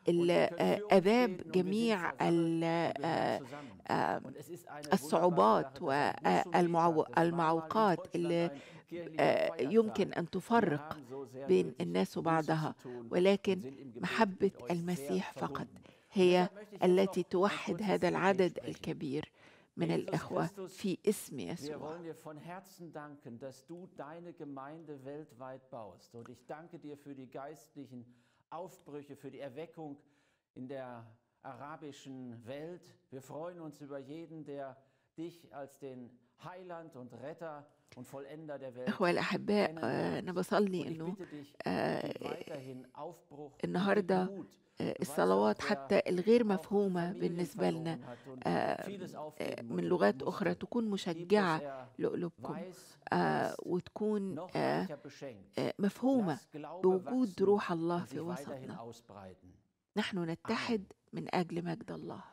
الأذاب آه، آه، جميع آه، الصعوبات والمعوقات اللي يمكن أن تفرق بين الناس وبعضها ولكن محبة المسيح فقط هي التي توحد هذا العدد الكبير من الإخوة في اسم يسوع Aufbrüche, für die Erweckung in der arabischen Welt. Wir freuen uns über jeden, der dich als den Heiland und Retter und Vollender der Welt أخوة الأحباء أنا بصلي إنه النهاردة آه، الصلوات حتى الغير مفهومة بالنسبة لنا آه، آه، من لغات أخرى تكون مشجعة لقلوبكم وتكون مفهومة بوجود روح الله في وسطنا نحن نتحد من أجل مجد الله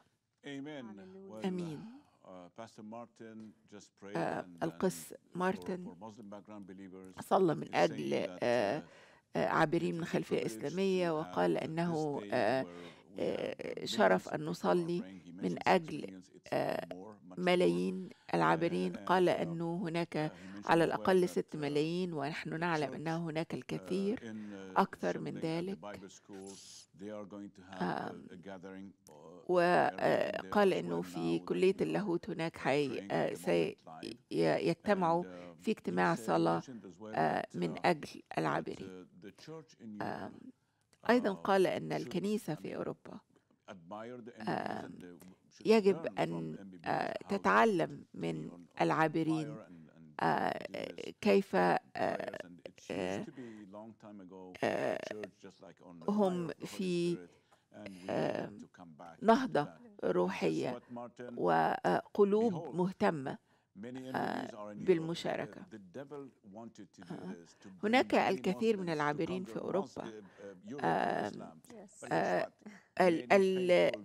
آمين uh, uh, القس مارتن صلى من أجل uh, عابرين من خلفية إسلامية وقال أنه شرف أن نصلي من أجل ملايين العابرين آه، قال آه، أنه هناك آه، على الأقل ست ملايين ونحن نعلم أن هناك الكثير uh, أكثر من ذلك uh, وقال أنه في كلية اللاهوت هناك سيجتمعوا uh, في اجتماع صلاة من أجل العابرين أيضا قال أن الكنيسة في أوروبا يجب نعم، أن آه، تتعلم من العابرين آه، آه، كيف هم في نهضة روحية وقلوب مهتمة آه، بالمشاركة آه. هناك الكثير من العابرين في أوروبا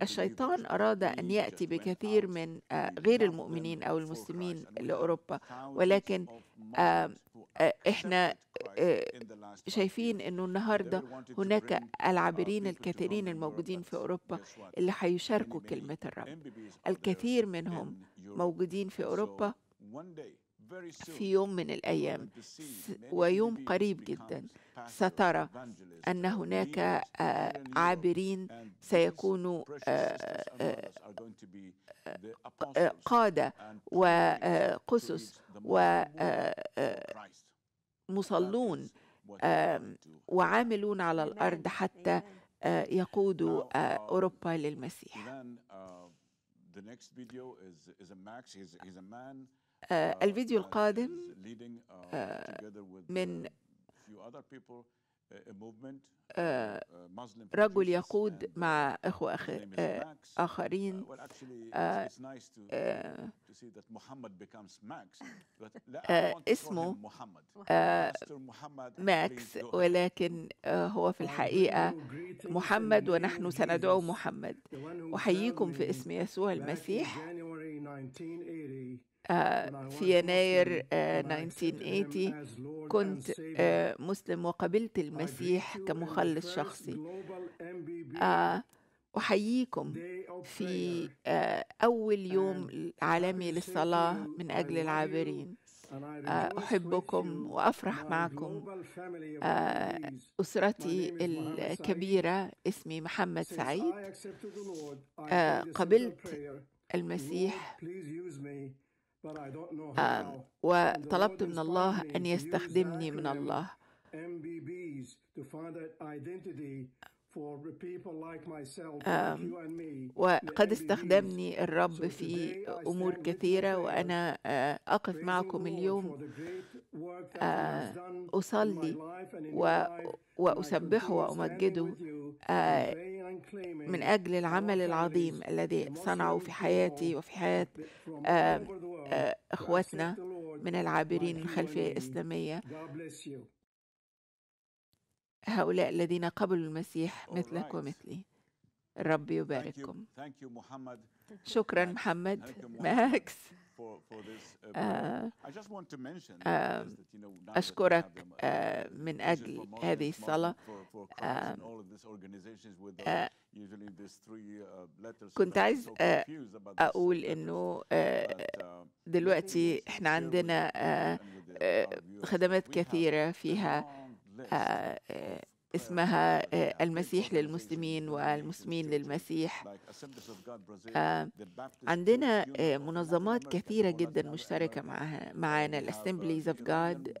الشيطان أراد أن يأتي بكثير من آه، غير المؤمنين أو المسلمين لأوروبا ولكن إحنا شايفين أنه النهاردة هناك uh, العابرين الكثيرين الموجودين في أوروبا اللي حيشاركوا كلمة الرب الكثير منهم موجودين في أوروبا في يوم من الأيام ويوم قريب جدا سترى أن هناك آه، عابرين سيكونوا آه، آه، قادة وقسس ومصلون وعاملون على الأرض حتى يقودوا um, أوروبا للمسيح um, آه، الفيديو uh, القادم uh, آه، من Uh, uh, uh, رجل يقود مع اخوه اخرين [LAUGHS] اسمه ماكس ولكن هو في الحقيقه محمد ونحن سندعو محمد احييكم في اسم يسوع المسيح آه، في يناير 1980 آه، كنت آه، مسلم وقبلت المسيح كمخلص شخصي أحييكم في أول يوم عالمي للصلاة من أجل العابرين أحبكم وأفرح معكم أسرتي الكبيرة اسمي محمد سعيد قبلت المسيح آه، وطلبت من الله أن يستخدمني من الله آه، وقد استخدمني الرب في أمور كثيرة وأنا آه، أقف معكم اليوم آه، أصلي وأسبحه وأمجده من أجل العمل العظيم الذي صنعه في حياتي وفي حياة إخواتنا من العابرين من خلفيه الإسلامية هؤلاء الذين قبلوا المسيح مثلك ومثلي الرب يبارككم شكرا محمد ماكس uh, آه، أشكرك uh, آه، من أجل هذه الصلاة آه، uh, كنت عايز أقول إنه دلوقتي إحنا عندنا خدمات كثيرة فيها آه، آه، اسمها آه، المسيح للمسلمين والمسلمين للمسيح عندنا منظمات كثيرة جدا مشتركة معها معنا الاسمبليز اوف جاد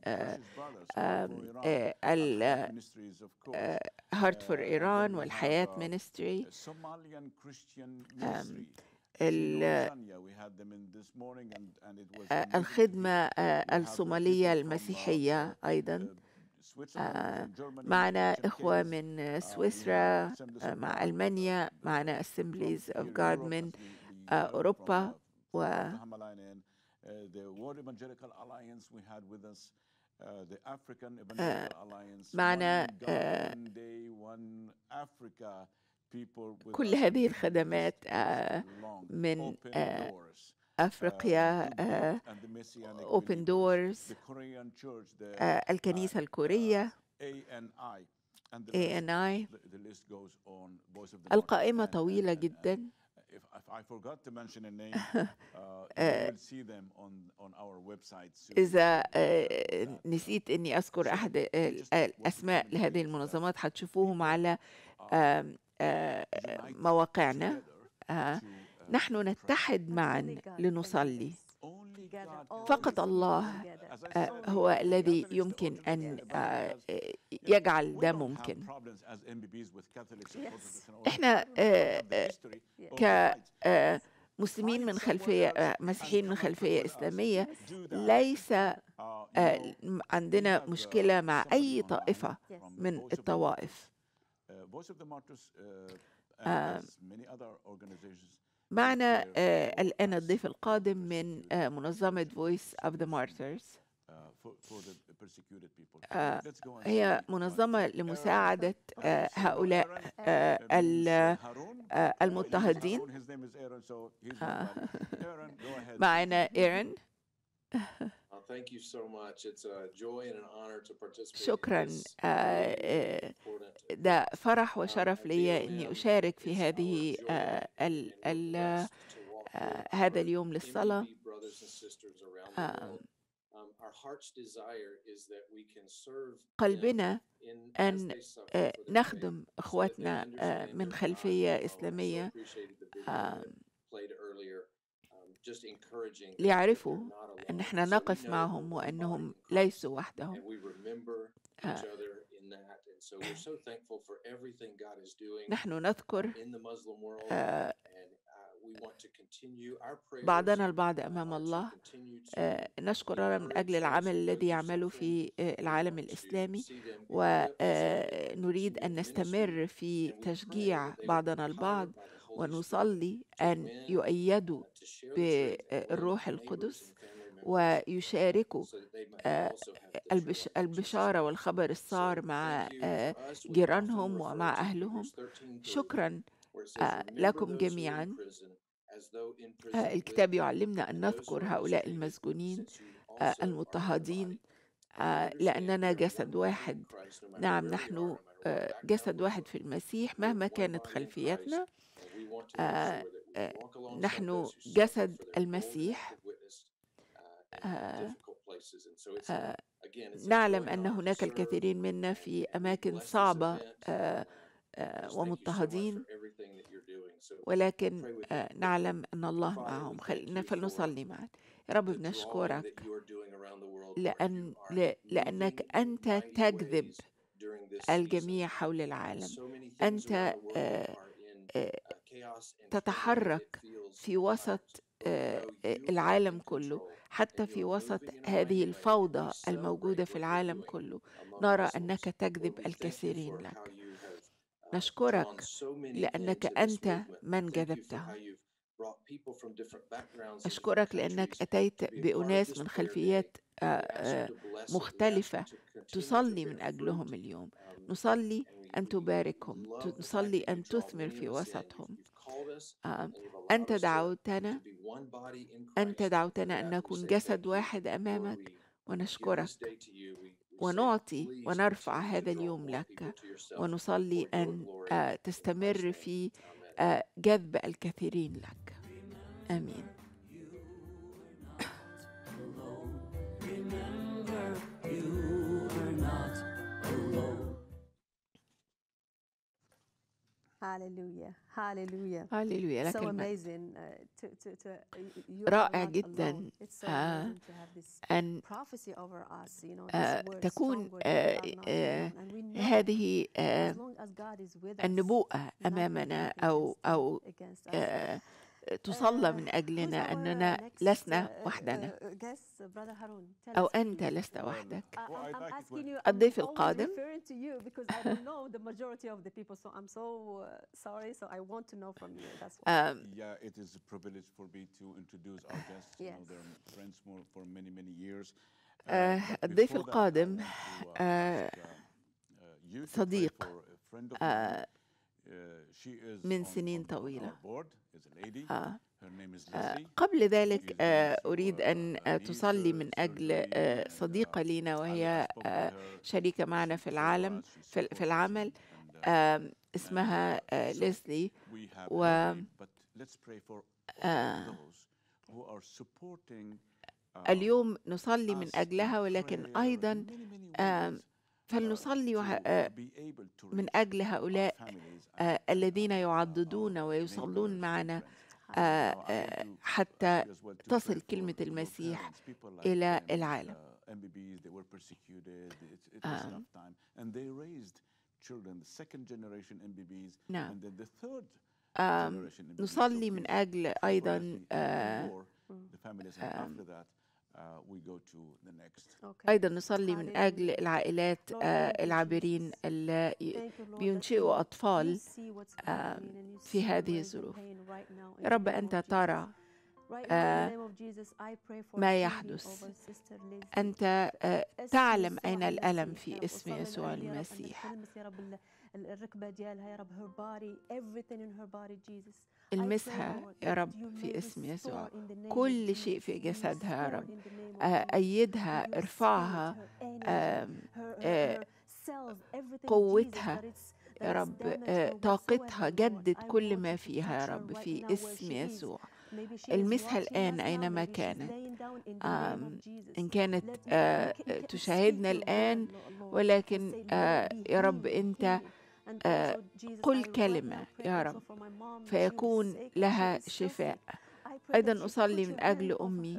هارت فور ايران والحياة مينستري الخدمة الصومالية المسيحية أيضا آه، معنا إخوة من uh, سويسرا آه، مع ألمانيا معنا assemblies of God من آه، uh, أوروبا uh, و معنا كل هذه الخدمات من آه، افريقيا اوبن آه، دورز آه، uh, الكنيسه uh, الكوريه uh, ANI القائمة طويلة جدا [LAUGHS] إذا نسيت إني أذكر أحد الأسماء لهذه المنظمات هتشوفوهم على مواقعنا نحن نتحد معا لنصلي فقط الله آه، هو الذي يمكن ان آه، يجعل ده ممكن احنا آه، كمسلمين من خلفيه مسيحيين من خلفيه اسلاميه ليس عندنا مشكله مع اي طائفه من الطوائف معنا آه، إيه، إيه، إيه، الآن الضيف القادم من آه، منظمة Voice of the Martyrs آه، هي منظمة لمساعدة هؤلاء المضطهدين [LAUGHS] معنا إيرن شكرا ده فرح وشرف لي اني اشارك في هذه آه، ال ال آه، هذا اليوم للصلاه آه، um, قلبنا أن نخدم إخواتنا من خلفية إسلامية ليعرفوا أن احنا نقف معهم وأنهم ليسوا وحدهم آه. نحن نذكر آه، uh, بعضنا البعض أمام الله آه، نشكر الله من أجل العمل الذي يعمله في العالم الإسلامي ونريد أن نستمر في تشجيع بعضنا البعض ونصلي أن يؤيدوا بالروح القدس ويشاركوا آه، البشارة والخبر السار مع آه، جيرانهم ومع أهلهم شكرا آه، لكم جميعا الكتاب يعلمنا أن نذكر هؤلاء المسجونين المضطهدين لأننا جسد واحد نعم نحن جسد واحد في المسيح مهما كانت خلفيتنا آه، آه، نحن جسد المسيح uh, آه، نعلم أن هناك الكثيرين منا في أماكن صعبة ومضطهدين ولكن نعلم أن الله معهم خلينا فلنصلي معا يا رب بنشكرك لأن لأنك أنت تجذب الجميع حول العالم أنت تتحرك في وسط آه، آه، العالم كله حتى في وسط هذه الفوضى الموجوده في العالم كله نرى انك تجذب الكثيرين لك uh, نشكرك لانك انت من جذبتهم أشكرك لأنك أتيت بأناس من خلفيات آه، مختلفة تصلي من أجلهم اليوم um, نصلي أن تباركهم نصلي أن تثمر في وسطهم آه، أنت دعوتنا أنت دعوتنا أن نكون جسد واحد أمامك ونشكرك ونعطي ونرفع هذا اليوم لك ونصلي أن تستمر في آه، جذب الكثيرين لك آمين هاليلويا هاليلويا لكن رائع جدا أن آه، تكون آه، آه، هذه النبوءة أمامنا أو أو تصلى من آه، أجلنا أننا لسنا آه، وحدنا آه، أو أنت لست وحدك الضيف القادم الضيف القادم uh, uh, uh, صديق Uh, من سنين طويلة آه، قبل ذلك آه، أريد أن uh, آه، تصلي من أجل uh, صديقة لنا وهي شريكة معنا في العالم في العمل اسمها ليسلي و um, اليوم نصلي من أجلها ولكن أيضا فلنصلي uh, آه، من أجل هؤلاء آه، الذين يعضدون ويصلون معنا آه، حتى تصل كلمة المسيح إلى uh, العالم نعم نصلي من أجل أيضا Uh, أيضا نصلي من أجل العائلات uh, العابرين اللي بينشئوا أطفال um, في هذه الظروف uh, يا رب أنت ترى ما يحدث أنت تعلم أين الألم في اسم يسوع المسيح الركبه ديالها يا رب her body everything in her body Jesus المسها آه، آه، آه، يا رب في اسم يسوع كل شيء في جسدها يا رب أيدها ارفعها قوتها يا رب طاقتها جدد كل ما فيها يا رب في اسم يسوع المسها الآن أينما كانت إن كانت تشاهدنا الآن ولكن يا رب أنت آه، قل كلمة يا رب فيكون لها شفاء أيضا أصلي من أجل أمي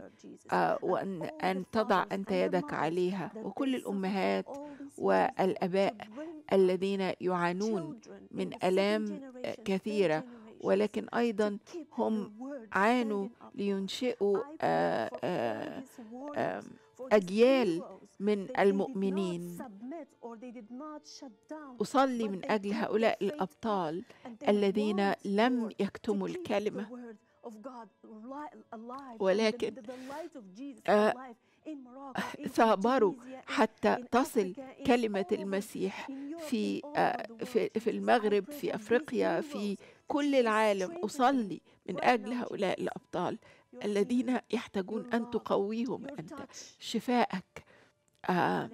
آه، وأن أن تضع أنت يدك عليها وكل الأمهات والأباء الذين يعانون من آلام كثيرة ولكن أيضا هم عانوا لينشئوا آه، أجيال من المؤمنين أصلي من أجل هؤلاء الأبطال الذين لم يكتموا الكلمة ولكن ثابروا حتى تصل كلمة المسيح في في المغرب في أفريقيا في كل العالم أصلي من أجل هؤلاء الأبطال الذين يحتاجون أن تقويهم أنت شفاءك آه.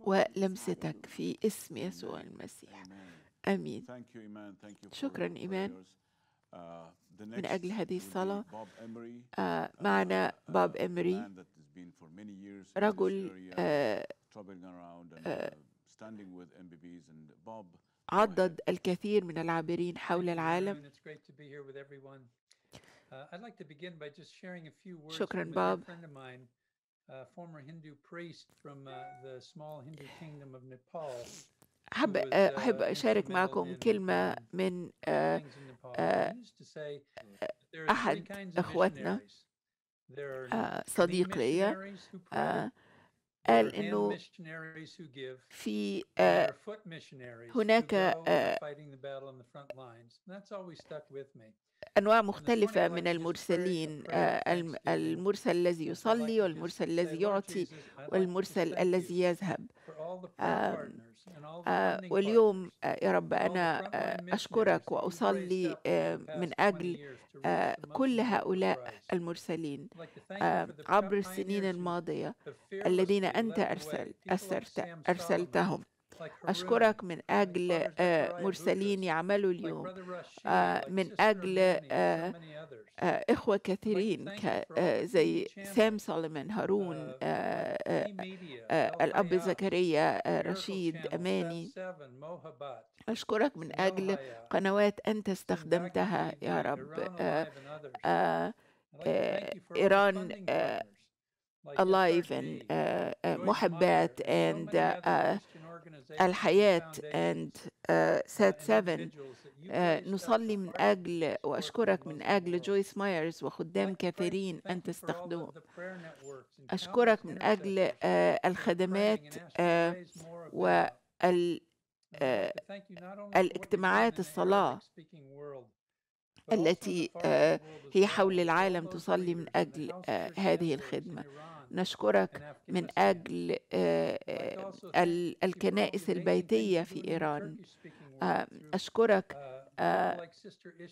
ولمستك في اسم يسوع المسيح امين شكرا ايمان uh, من أجل هذه الصلاة آه، uh, معنا باب uh, إمري رجل عدد آه، عضد الكثير من العابرين حول العالم شكرا باب Uh, أحب uh, أحب أشارك معكم كلمة من آه، آه، أحد إخواتنا آه، صديق ليا قال انه في آه، هناك آه، انواع مختلفه من المرسلين آه، المرسل الذي يصلي والمرسل الذي يعطي والمرسل الذي يذهب آه، واليوم آه، يا رب أنا آه، أشكرك وأصلي uh, من أجل كل هؤلاء المرسلين عبر السنين الماضية الذين أنت أرسلت أرسلتهم أشكرك من أجل مرسلين يعملوا اليوم من أجل إخوة كثيرين زي سام سوليمان هارون الأب زكريا رشيد أماني أشكرك من أجل قنوات أنت استخدمتها يا رب آه، آه، آه، إيران alive and uh, uh, Muhabbat and uh, Al Hayat and uh, Sad Seven uh, نصلي من أجل وأشكرك من أجل جويس مايرز وخدام كثيرين ان تستخدمهم أشكرك من أجل الخدمات آه، وال آه، الاجتماعات الصلاة التي آه، هي حول العالم تصلي من أجل آه، هذه الخدمة نشكرك من أجل آه، الكنائس البيتية في إيران أشكرك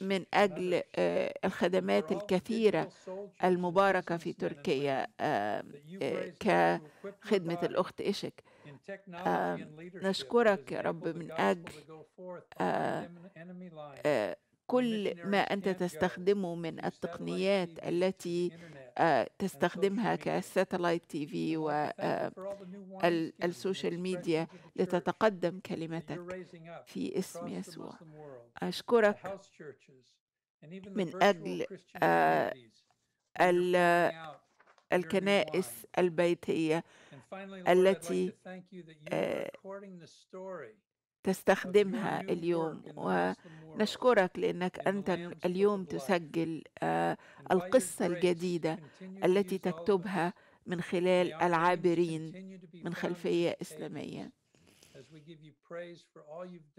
من أجل الخدمات الكثيرة المباركة في تركيا كخدمة الأخت إشك نشكرك يا رب من أجل كل ما أنت تستخدمه من التقنيات التي آه، تستخدمها كالساتلايت تي في والسوشيال ميديا لتتقدم كلمتك في اسم يسوع أشكرك من أجل آه، الكنائس البيتية التي تستخدمها اليوم ونشكرك لأنك أنت اليوم تسجل آه، القصة الجديدة التي تكتبها من خلال العابرين من خلفية إسلامية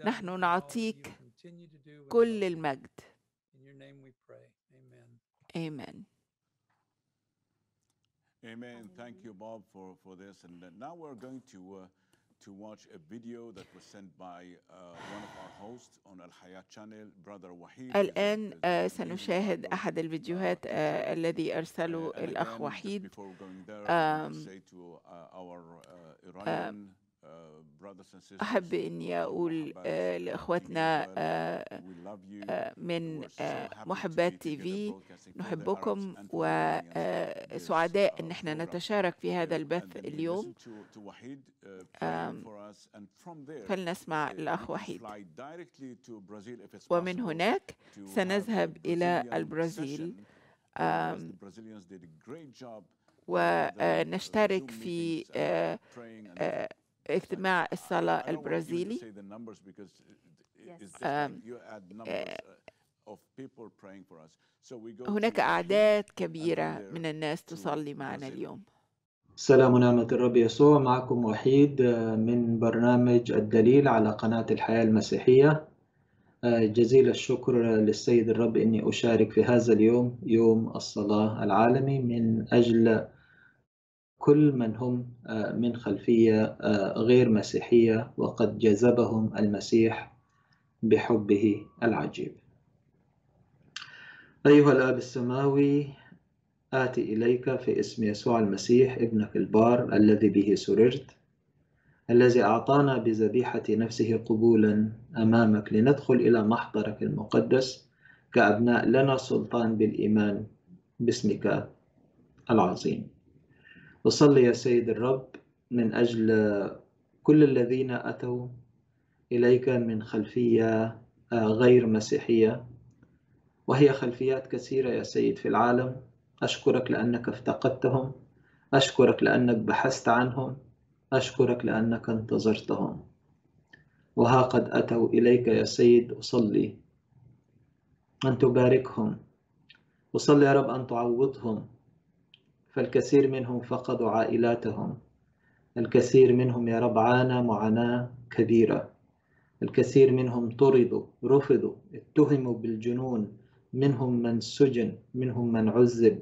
نحن نعطيك كل المجد آمين Amen. Thank you, Bob, for, for this. And now we're going to uh, to watch a video that was sent by uh, one of our hosts on Al Hayat channel, brother Wahid. الآن سنشاهد أحد الفيديوهات الذي أرسله الأخ وحيد. Before going there, um, say to our Iranian. أحب أني أقول آه، لإخواتنا آه، آه، من محبات تي في نحبكم وسعداء أن احنا نتشارك في هذا البث اليوم uh, فلنسمع uh, الأخ وحيد ومن هناك سنذهب إلى البرازيل ونشترك في اجتماع الصلاة البرازيلي um, uh, uh, هناك أعداد كبيرة من الناس تصلي معنا اليوم السلام ونعمة الرب يسوع معكم وحيد آه، من برنامج الدليل على قناة الحياة المسيحية آه، جزيل الشكر للسيد الرب أني أشارك في هذا اليوم يوم الصلاة العالمي من أجل كل من هم آه، من خلفية آه، غير مسيحية وقد جذبهم المسيح بحبه العجيب أيها الآب السماوي آتي إليك في اسم يسوع المسيح ابنك البار الذي به سررت الذي أعطانا بذبيحة نفسه قبولا أمامك لندخل إلى محضرك المقدس كأبناء لنا سلطان بالإيمان باسمك العظيم أصلي يا سيد الرب من أجل كل الذين أتوا إليك من خلفية غير مسيحية وهي خلفيات كثيرة يا سيد في العالم أشكرك لأنك افتقدتهم أشكرك لأنك بحثت عنهم أشكرك لأنك انتظرتهم وها قد أتوا إليك يا سيد أصلي أن تباركهم أصلي يا رب أن تعوضهم فالكثير منهم فقدوا عائلاتهم الكثير منهم يا رب عانى معاناة كبيرة الكثير منهم طردوا رفضوا اتهموا بالجنون منهم من سجن منهم من عذب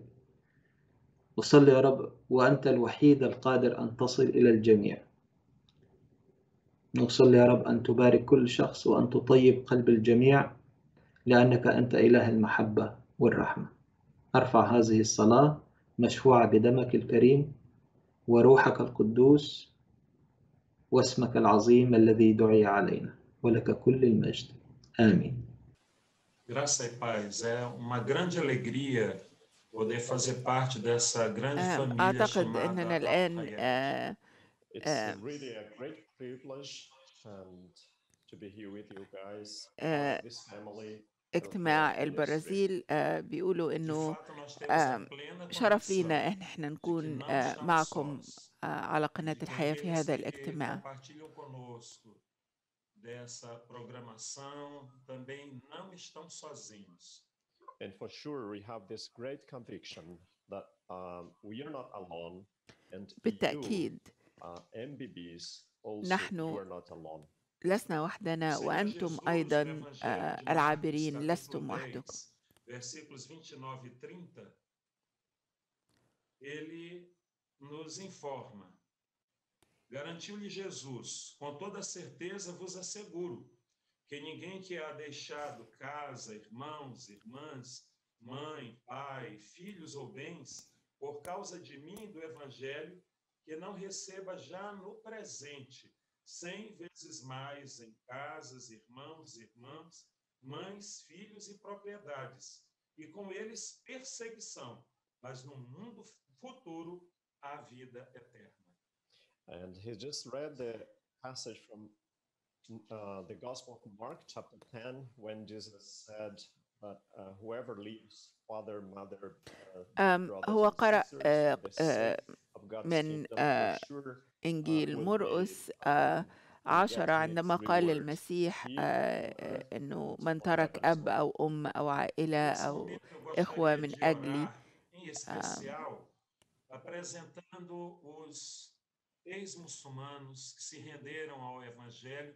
وصلي يا رب وأنت الوحيد القادر أن تصل إلى الجميع نصلي يا رب أن تبارك كل شخص وأن تطيب قلب الجميع لأنك أنت إله المحبة والرحمة أرفع هذه الصلاة مشفوعة بدمك الكريم وروحك القدوس واسمك العظيم الذي دعي علينا ولك كل المجد آمين Graça e paz. É uma grande alegria poder fazer parte dessa grande família أعتقد أننا الآن اجتماع البرازيل بيقولوا انه شرف لينا ان احنا نكون معكم على قناة الحياة في هذا الاجتماع And for sure, we have this great conviction that um, we are not alone, and بالتأكيد you, uh, MBBs also, نحن you are not alone. لسنا وحدنا وأنتم أيضا العابرين لستم وحدكم versículos 29 e 30, ele nos informa. Garantiu-lhe Jesus: Com toda certeza vos asseguro que ninguém que há deixado casa, irmãos, irmãs, mãe, pai, filhos ou bens, por causa de mim e do evangelho, que não receba já no presente cem vezes mais em casas, irmãos, irmãs, mães, filhos e propriedades, e com eles perseguição, mas no mundo futuro a vida eterna. And he just read the passage from uh, the Gospel of Mark, chapter 10, when Jesus said, But, uh, whoever leaves father, mother, uh, um, هو قرأ uh, uh, من uh, إنجيل مرقس عشرة عندما قال المسيح أنه من ترك أب أو أم أو عائلة أو إخوة من أجلي apresentando os ex-muçulmanos que se renderam ao Evangelho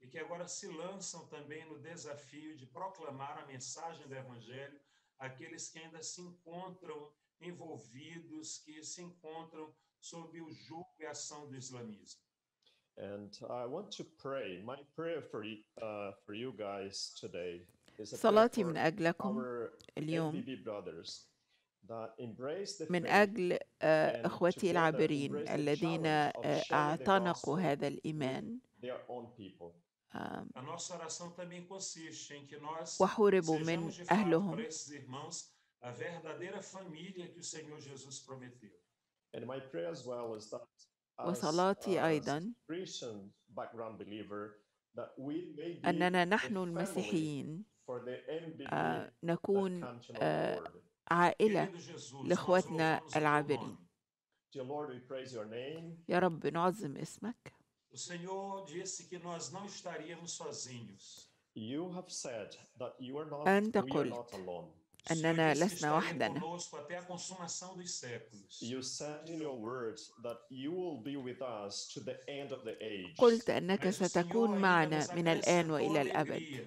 e que agora se lançam também no desafio de proclamar a mensagem do Evangelho àqueles que ainda se encontram envolvidos, que se encontram sobre o jogo e a ação do islamismo. And I want to pray. My prayer for you, uh, for you guys today is a صلاتي من أجلكم اليوم من أجل إخوتي العابرين الذين اعتنقوا هذا الإيمان وحوربوا من أهلهم وصلاتي أيضا أننا نحن المسيحيين آه، نكون آه، عائلة لإخواتنا العابرين يا رب نعظم اسمك أنت قلت أننا لسنا وحدنا. قلت أنك ستكون معنا من الآن وإلى الأبد.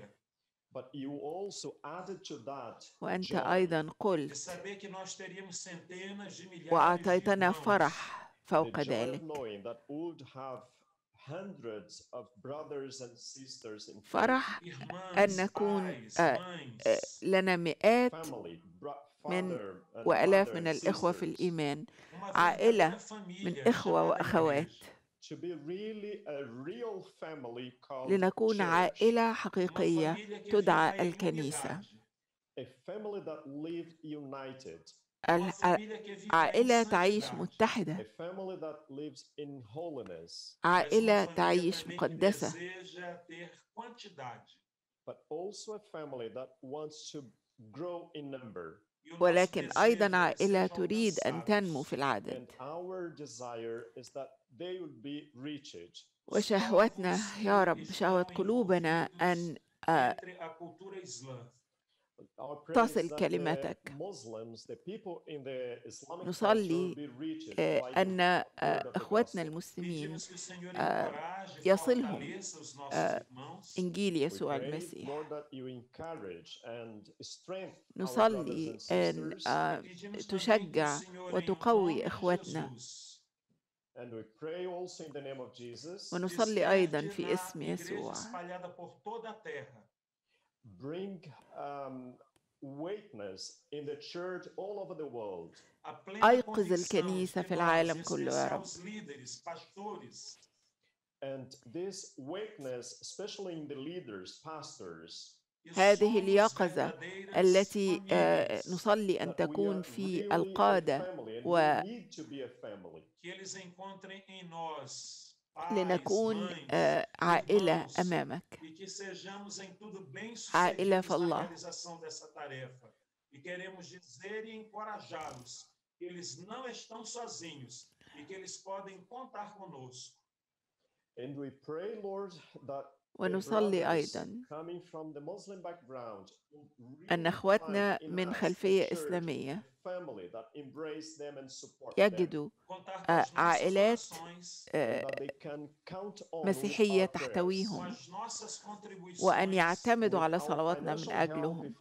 وأنت أيضا قلت وأعطيتنا فرح فوق ذلك فرح أن نكون آه، آه، لنا مئات من وآلاف من الإخوة في الإيمان عائلة من إخوة وأخوات لنكون عائلة حقيقية تدعى الكنيسة عائلة تعيش متحدة عائلة تعيش مقدسة ولكن أيضا عائلة تريد أن تنمو في العدد وشهوتنا يا رب شهوة قلوبنا أن آه، تصل كلماتك نصلي آه، أن آه، أخواتنا المسلمين آه، يصلهم إنجيل يسوع المسيح نصلي أن تشجع وتقوي إخواتنا ونصلي أيضا في اسم يسوع bring um, witness in the the church all over world. أيقظ الكنيسة في العالم كله يا رب And this witness, especially in the leaders, pastors, هذه اليقظة التي نصلي أن تكون في القادة و لنكون عائلة أمامك عائلة في الله E queremos dizer e encorajá-los que eles não estão sozinhos e que eles podem contar conosco. And we pray, Lord, that ونصلي أيضا أن أخواتنا من خلفية إسلامية يجدوا آه، عائلات آه، مسيحية تحتويهم وأن يعتمدوا على صلواتنا من أجلهم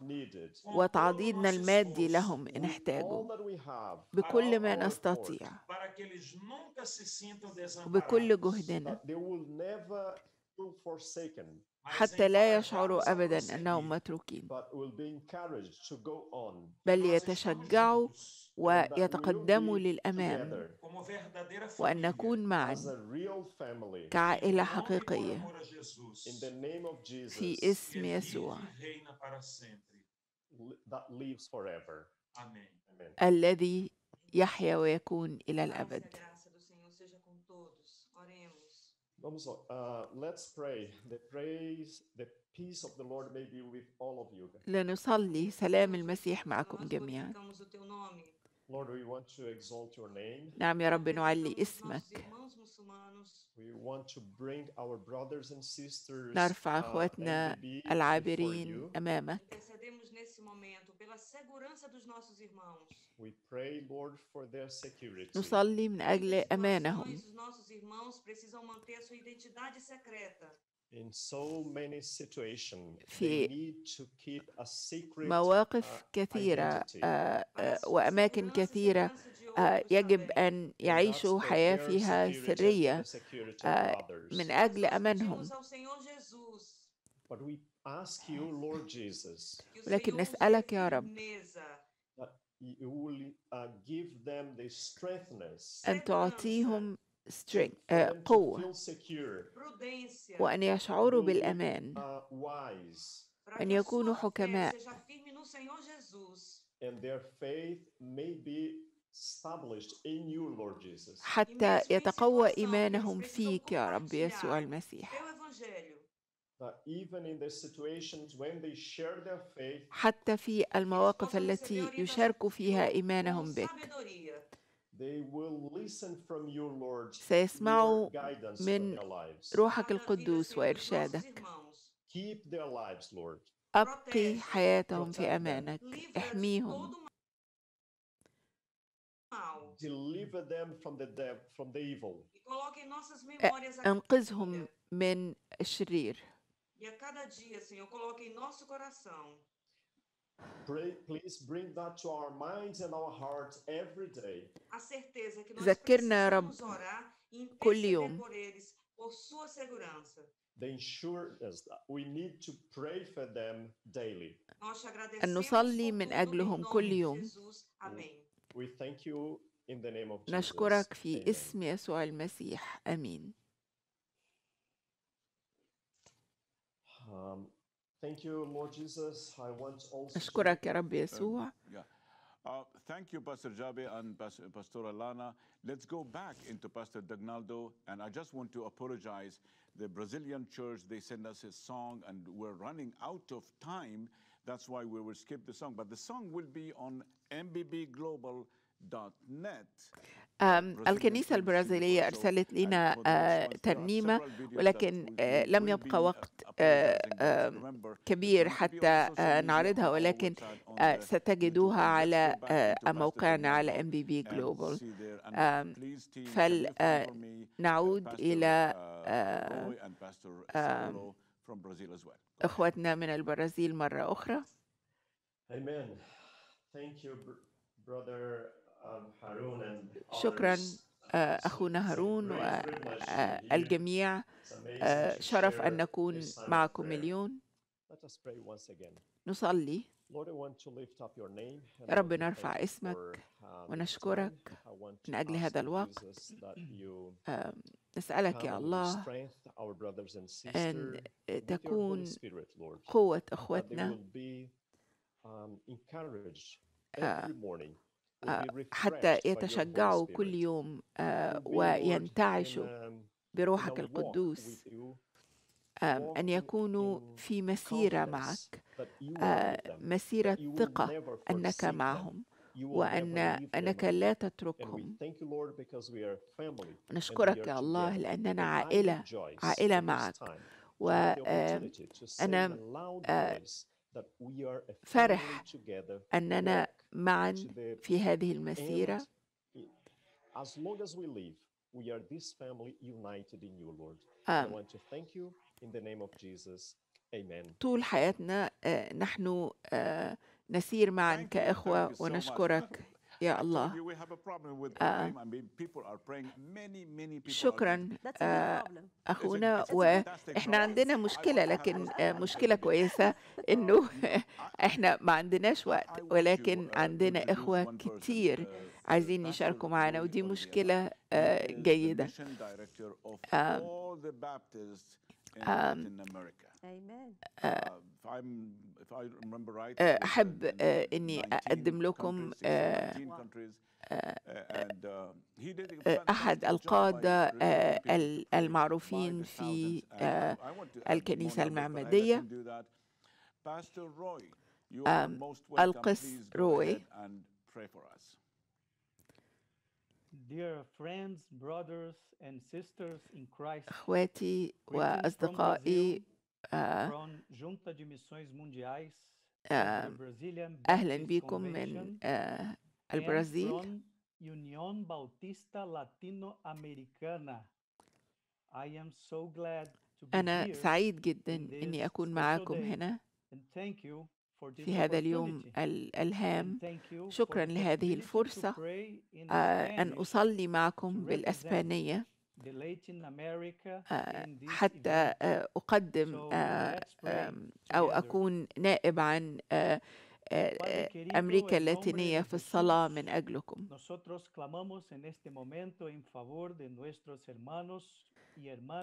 وتعضيدنا المادي لهم إن احتاجوا بكل ما نستطيع وبكل جهدنا حتى لا يشعروا ابدا انهم متروكين بل يتشجعوا ويتقدموا للامام وان نكون معا كعائله e حقيقيه في اسم يسوع e الذي يحيا ويكون الى الابد Vamos uh, let's pray. The praise, the peace of the Lord may be with all of you. لنصلي سلام المسيح معكم جميعا. Lord, we want to exalt your name. نعم يا رب نعلي اسمك. We want to bring our brothers and sisters, نرفع اخواتنا العابرين امامك. نصلي من أجل أمانهم في مواقف كثيرة وأماكن كثيرة يجب أن يعيشوا حياة فيها سرية من أجل أمانهم ولكن نسألك يا رب Uh, أن تعطيهم strength, uh, قوة وأن يشعروا بالأمان uh, أن يكونوا حكماء حتى e يتقوى إيمانهم فيك يا رب يسوع المسيح Uh, حتى في المواقف التي يشارك فيها إيمانهم بك سيسمعوا من روحك القدوس وإرشادك أبقي حياتهم في أمانك احميهم انقذهم من الشرير E a cada dia, Senhor, coloque em nosso coração. Pray, please bring that to our our minds and hearts every day. A certeza que nós precisamos orar e interceder por eles, por sua segurança. أن نصلي من أجلهم كل يوم. We thank you in the name of Jesus. نشكرك في اسم يسوع المسيح. آمين. أشكرك يا رب يسوع Uh, thank you, Pastor Jabe and Pastor Alana. Let's go back into Pastor Dagnaldo, and I just want to apologize. The Brazilian church, they sent us a song, and we're running out of time. That's why we will skip the song. But the song will be on mbbglobal.net. الكنيسة البرازيلية أرسلت لنا آه، ترنيمة ولكن آه، لم يبقى uh, وقت آه، كبير حتى نعرضها ولكن ستجدوها على موقعنا على ام بي بي جلوبال فلنعود إلى uh, إخوتنا من البرازيل مرة أخرى. Amen. Thank you, brother شكرا آه، أخونا هارون والجميع آه، آه، شرف أن نكون معكم اليوم نصلي رب نرفع اسمك uh, ونشكرك من أجل هذا الوقت نسألك يا الله أن تكون قوة أخوتنا آه، حتى يتشجعوا كل يوم آه، وينتعشوا um, بروحك القدوس أن يكونوا في مسيرة معك آه، مسيرة ثقة أنك معهم وأن أنك لا تتركهم نشكرك يا الله لأننا عائلة عائلة معك وأنا فرح أننا معا في هذه المسيرة طول حياتنا آه، نحن آه، نسير معا كإخوة ونشكرك [LAUGHS] يا الله آه. شكرا آه، أخونا وإحنا عندنا مشكلة لكن آه، مشكلة كويسة [LAUGHS] إنه [LAUGHS] إحنا ما عندناش وقت ولكن عندنا إخوة كتير uh, عايزين يشاركوا معنا ودي مشكلة جيدة Um, uh, uh, uh, أحب أني أقدم لكم أحد القادة المعروفين في الكنيسة المعمدية um, القس روي Dear friends, brothers and sisters in Christ, اخواتي واصدقائي from اهلا بكم من البرازيل Unión Bautista Latino Americana. I am so glad to be أنا here سعيد جدا إني أكون معاكم هنا. And thank you في هذا اليوم الالهام شكرا لهذه الفرصه آه، ان اصلي معكم بالاسبانيه آه، حتى آه، اقدم او اكون نائب عن أمريكا اللاتينية في الصلاة من أجلكم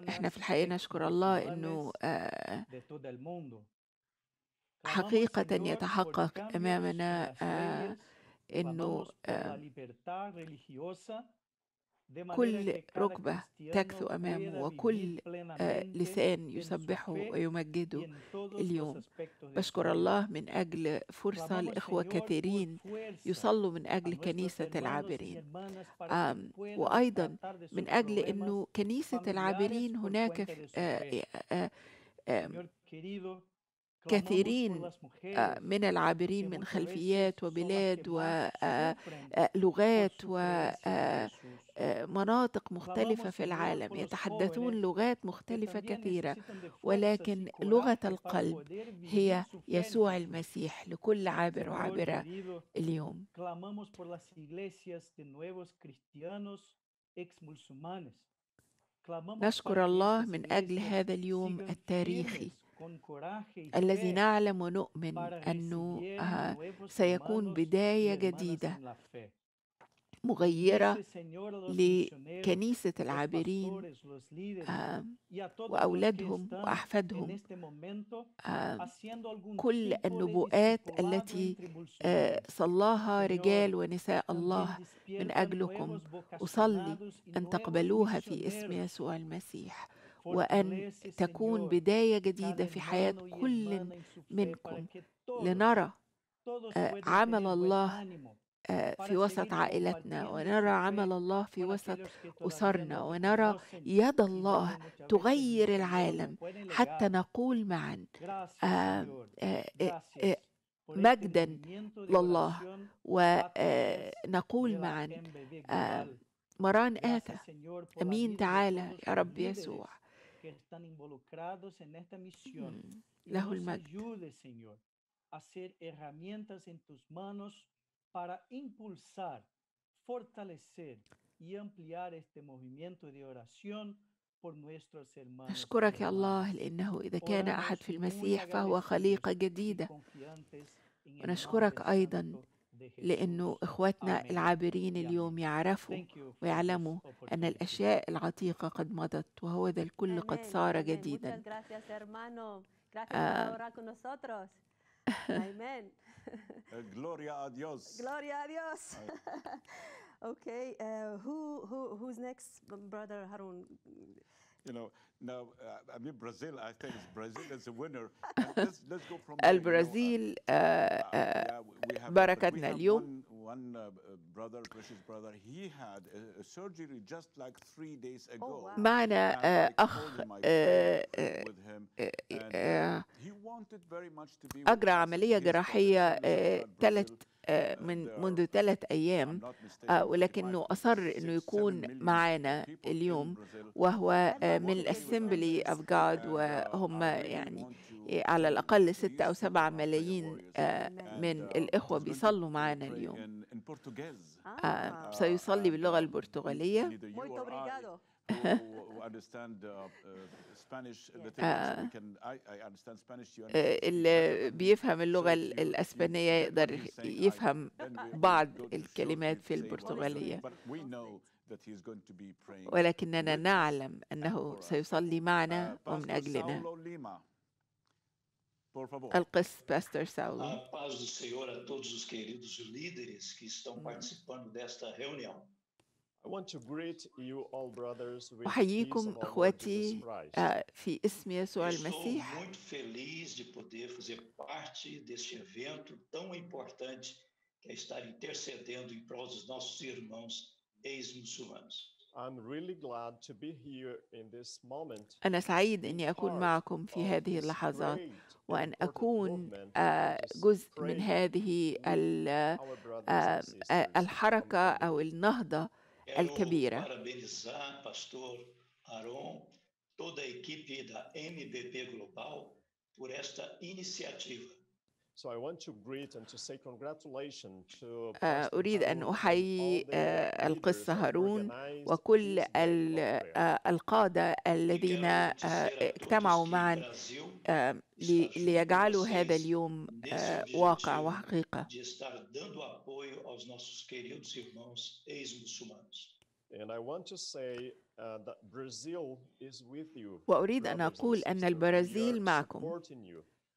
احنا في الحقيقة نشكر الله أنه حقيقة يتحقق أمامنا آه، أنه كل ركبة تكثو أمامه وكل آه، لسان يسبحه ويمجده اليوم بشكر الله من أجل فرصة لإخوة كثيرين يصلوا من أجل كنيسة العابرين وأيضا من أجل أنه كنيسة العابرين هناك كثيرين آه، من العابرين من خلفيات وبلاد ولغات آه، آه، ومناطق مختلفة في العالم يتحدثون لغات مختلفة كثيرة ولكن لغة القلب هي يسوع المسيح لكل عابر وعابرة اليوم نشكر الله من أجل هذا اليوم التاريخي الذي نعلم ونؤمن أنه سيكون بداية جديدة مغيرة لكنيسة العابرين وأولادهم وأحفادهم كل النبوءات التي صلاها رجال ونساء الله من أجلكم أصلي أن تقبلوها في اسم يسوع المسيح وأن تكون بداية جديدة في حياة كل منكم لنرى آه، عمل آه، الله في وسط عائلتنا إيه ونرى عمل الله في وسط أسرنا ونرى يد الله تغير العالم حتى نقول معا آه، مجدا لله ونقول معا مران آثى أمين تعالى يا رب يسوع que están involucrados en esta misión. Mm. La nos ayude, Señor, a hacer herramientas en tus manos para impulsar, fortalecer y ampliar este movimiento de oración أشكرك يا الله لأنه إذا كان أحد في المسيح فهو خليقة جديدة ونشكرك أيضا لأنه إخواتنا العابرين اليوم يعرفوا ويعلموا أن الأشياء العتيقة قد مضت وهو ذا الكل قد صار جديدا آه. [LAUGHS] Amén. Eh, gloria a Dios. Gloria a Dios. [LAUGHS] okay, uh, who who who's next, brother Harun? البرازيل بركتنا اليوم معنا أخ أجرى عملية جراحية ثلاث آه، من منذ ثلاث أيام آه، ولكنه أصر أنه يكون معنا اليوم وهو آه، من الأسمبلي أوف جاد وهم يعني على الأقل ستة أو سبعة ملايين من الإخوة بيصلوا معنا اليوم سيصلي باللغة البرتغالية Uh, uh, آه. آه، اللي بيفهم اللغة الأسبانية يقدر يفهم بعض الكلمات في البرتغالية ولكننا نعلم أنه سيصلي معنا uh, ومن أجلنا القس باستر Saulo. paz do Senhor a todos os queridos líderes que estão mm. participando desta reunião. أحييكم أخوتي آه، في اسم يسوع المسيح أنا سعيد أني أكون معكم في هذه اللحظات وأن أكون آه، جزء من هذه آه، الحركة أو النهضة El é Kebira. Parabenizar, pastor Aron, toda a equipe da MBP Global por esta iniciativa أريد أن أحيي آه، القس هارون وكل آه، القادة الذين آه، اجتمعوا معا ليجعلوا هذا اليوم واقع وحقيقة وأريد أن أقول أن البرازيل معكم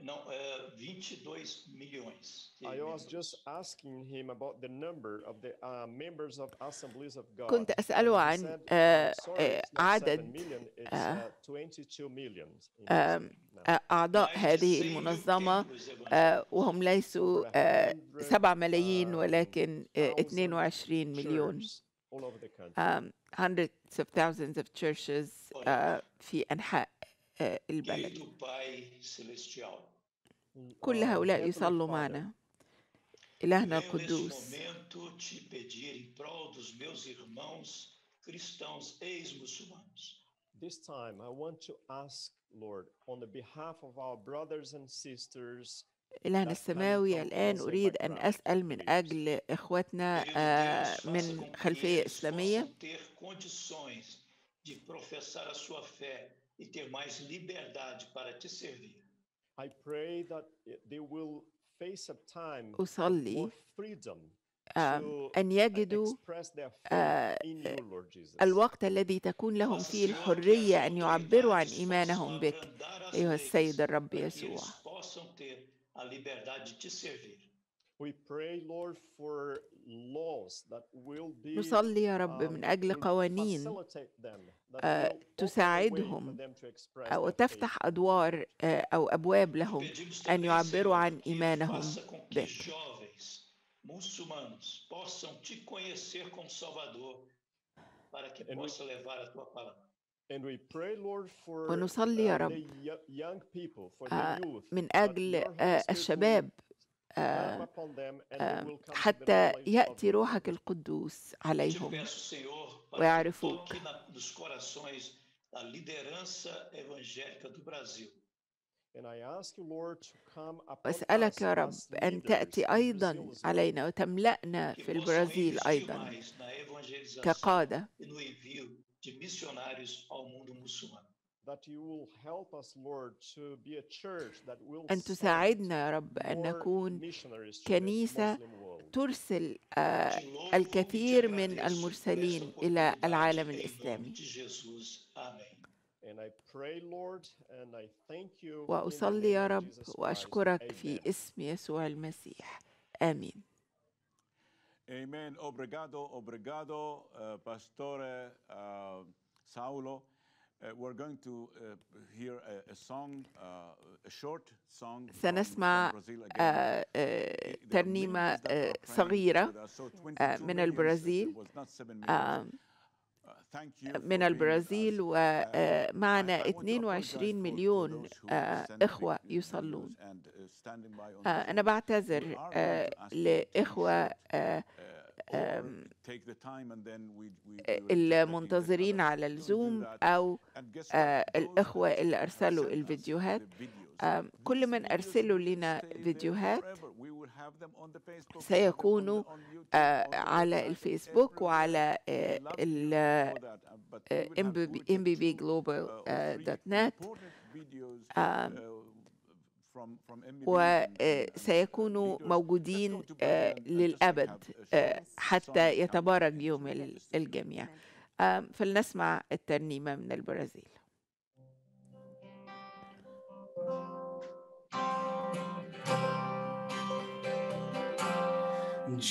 Não, uh, 22 milhões. I was just asking him about the number of the uh, members of Assemblies of God. كنت أسأله عن عدد أعضاء هذه المنظمة وهم ليسوا 7 ملايين ولكن 22 مليون. Um, hundreds of thousands of churches في أنحاء آه، البلد كل آه، هؤلاء يصلوا معنا إلهنا القدوس This time I want to ask, Lord, on the behalf of our brothers and sisters إلهنا السماوي الآن أريد أن أسأل من أجل إخواتنا آه، من خلفية إسلامية e ter mais liberdade para te servir. I pray that they will face a time أصلي أن يجدوا الوقت الذي تكون لهم فيه الحرية أن يعبروا عن إيمانهم بك أيها السيد الرب يسوع. نصلي يا رب um, من أجل قوانين آه، تساعدهم أو تفتح أدوار آه، أو أبواب لهم أن يعبروا عن إيمانهم ونصلي يا uh, رب آه، من أجل الشباب آه، آه، حتى يأتي روحك القدوس عليهم ويعرفوك واسالك يا رب ان تاتي ايضا علينا وتملانا في البرازيل ايضا كقاده e أن تساعدنا يا رب أن نكون كنيسة ترسل آه، الكثير من المرسلين إلى العالم الإسلامي وأصلي يا رب وأشكرك في اسم يسوع المسيح آمين آمين uh, أوبريغادو uh, Saulo. سنسمع ترنيمة صغيرة من البرازيل من البرازيل ومعنا 22 مليون إخوة يصلون أنا بعتذر لإخوة آه، المنتظرين على الزوم أو آه، الإخوة اللي أرسلوا الفيديوهات آه، كل من أرسلوا لنا فيديوهات سيكونوا على الفيسبوك وعلى uh, mbbglobal.net وسيكونوا آه، موجودين آه، للأبد آه، حتى يتبارك يوم الجميع فلنسمع الترنيمة من البرازيل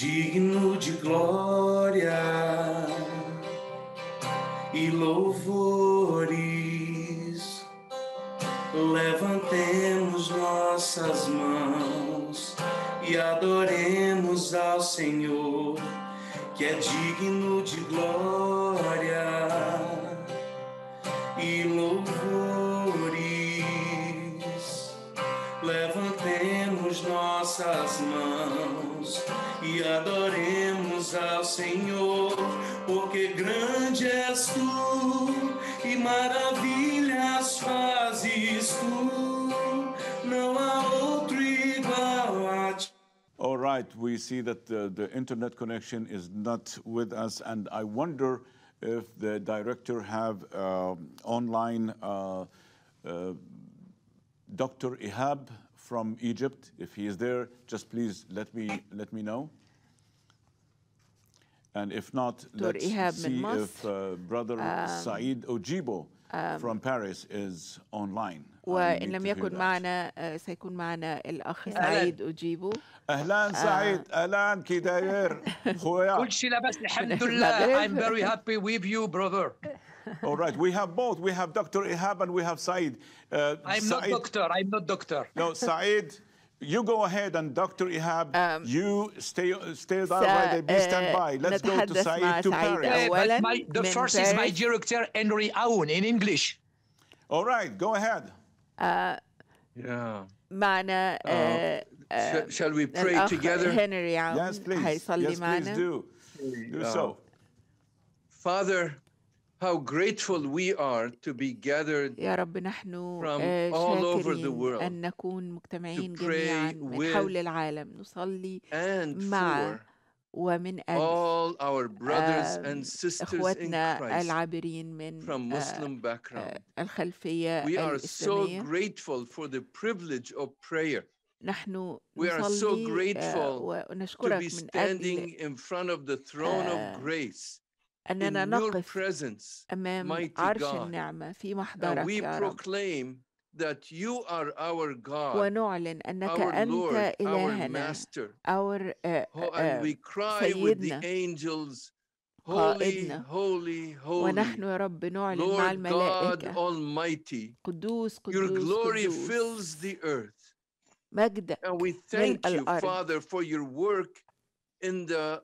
digno de glória e louvores. Levantemos nossas mãos e adoremos ao Senhor, que é digno de glória e louvores. Levantemos nossas mãos e adoremos ao Senhor, porque grande és tu e maravilhas fazes tu. All right, we see that the, the, internet connection is not with us, and I wonder if the director have uh, online uh, uh, Dr. Ihab from Egypt. If he is there, just please let me let me know. And if not, let's Ihab see if uh, brother um, Saeed Ojibo um, from Paris is online. وإن لم يكن معنا سيكون معنا الأخ سعيد أجيبه أهلا سعيد أهلا كي داير خويا كل شيء لاباس الحمد لله I'm very happy with you brother All right, we have both. We have Dr. Ihab and we have Saeed. Uh, I'm not doctor. I'm not doctor. No, Saeed, you go ahead and Dr. Ihab, um, you stay stay there right there. stand by. Let's go to Saeed to Paris. my, the first is my director, Henry Aoun, in English. All right, go ahead. yeah. Mana. Oh. Uh, uh, sh shall we uh, pray oh, together? Henry yes, please. Yes, please do. Do so. Father, how grateful we are to be gathered يا رب نحن from uh, all over the world أن نكون مجتمعين جميعا من حول ومن all our brothers and sisters in Christ العابرين من from Muslim background. الخلفية we are so grateful for the privilege of prayer. نحن we are so grateful to be standing in front of the throne of grace. أننا نقف presence, أمام عرش النعمة في محضرك يا رب. that you are our God, ونعلن أنك أنت Lord, إلهنا our, uh, uh, oh, uh, and we cry with the angels قائدنا holy, holy, holy, ونحن يا رب نعلن Lord مع الملائكة God Almighty, قدوس قدوس Your glory قدوس fills the earth. مجدك and we thank you, الأرض. Father, for your work in the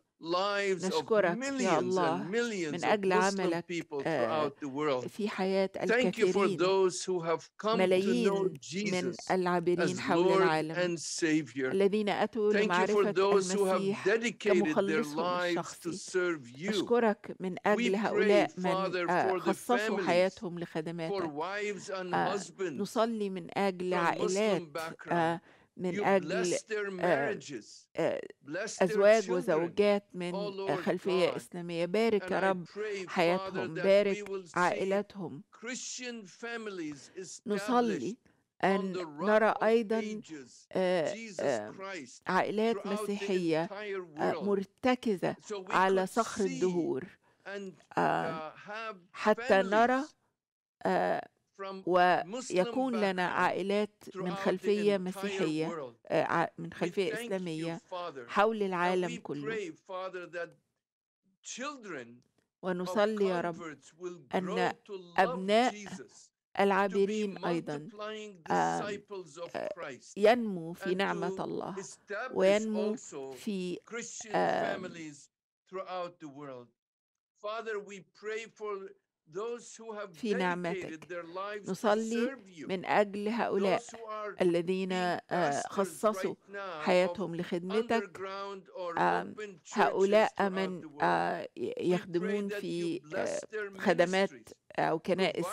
نشكرك يا الله من أجل عملك آه، في حياة الكثيرين ملايين من العابرين حول العالم الذين أتوا لمعرفة المسيح كمخلصهم الشخصي نشكرك من أجل هؤلاء من آه، خصصوا حياتهم لخدماتك آه، نصلي من أجل عائلات من أجل آه، آه، أزواج وزوجات من oh, خلفية إسلامية بارك يا رب حياتهم بارك عائلاتهم نصلي أن نرى أيضا آه، عائلات مسيحية مرتكزة على صخر الدهور uh, حتى نرى ويكون لنا عائلات من خلفية مسيحية آه، من خلفية إسلامية حول العالم كله ونصلي يا رب أن أبناء العابرين أيضا آه، آه، ينمو في نعمة الله وينمو في في نعمتك نصلي من أجل هؤلاء الذين آه، خصصوا حياتهم لخدمتك هؤلاء من آه، يخدمون في آه، خدمات أو كنائس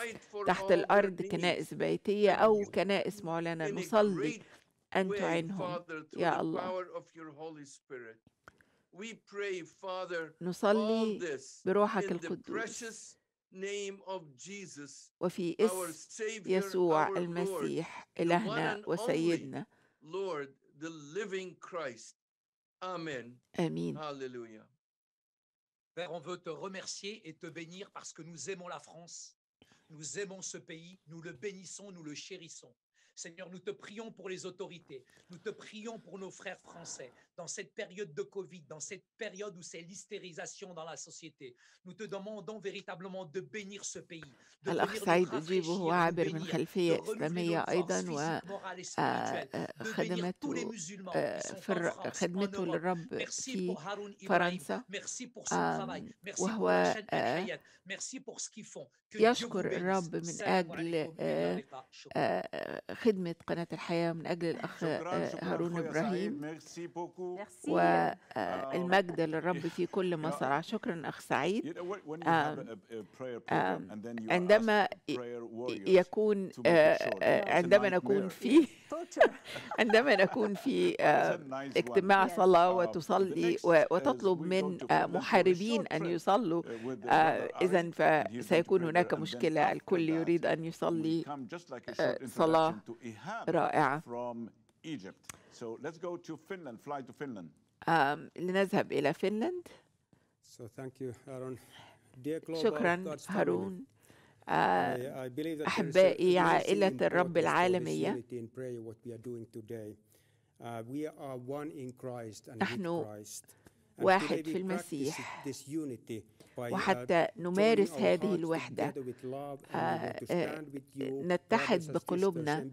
تحت الأرض كنائس بيتية أو كنائس معلنة نصلي أن تعينهم يا الله نصلي بروحك القدوس وفي اسم يسوع المسيح إلهنا وسيدنا Christ. Amen. Hallelujah. Père, on veut te remercier et te bénir parce que nous aimons la France. Nous aimons ce pays, nous le bénissons, nous le chérissons. Seigneur, nous te prions pour les autorités, nous te prions pour nos frères français, dans cette période de Covid, dans cette période où c'est l'hystérisation dans la société. Nous te demandons véritablement de bénir ce pays. De pour سعيد أجيبه عابر من خلفية إسلامية أيضا ce travail. Euh, Merci pour ce qu'ils font. يشكر الرب من أجل آه، آه، آه، خدمة قناة الحياة من أجل الأخ هارون إبراهيم والمجد [LAUGHS] للرب في كل ما صنع شكرا أخ سعيد عندما يكون عندما نكون فيه [LAUGHS] عندما نكون في آه، اجتماع صلاة uh, وتصلي وتطلب من آه، محاربين أن يصلوا uh, آه، إذا فسيكون هناك مشكلة الكل يريد أن يصلي صلاة رائعة لنذهب إلى فنلند شكرا هارون أحبائي عائلة الرب العالمية uh, نحن واحد في المسيح uh, وحتى نمارس هذه الوحدة آه، آه، نتحد بقلوبنا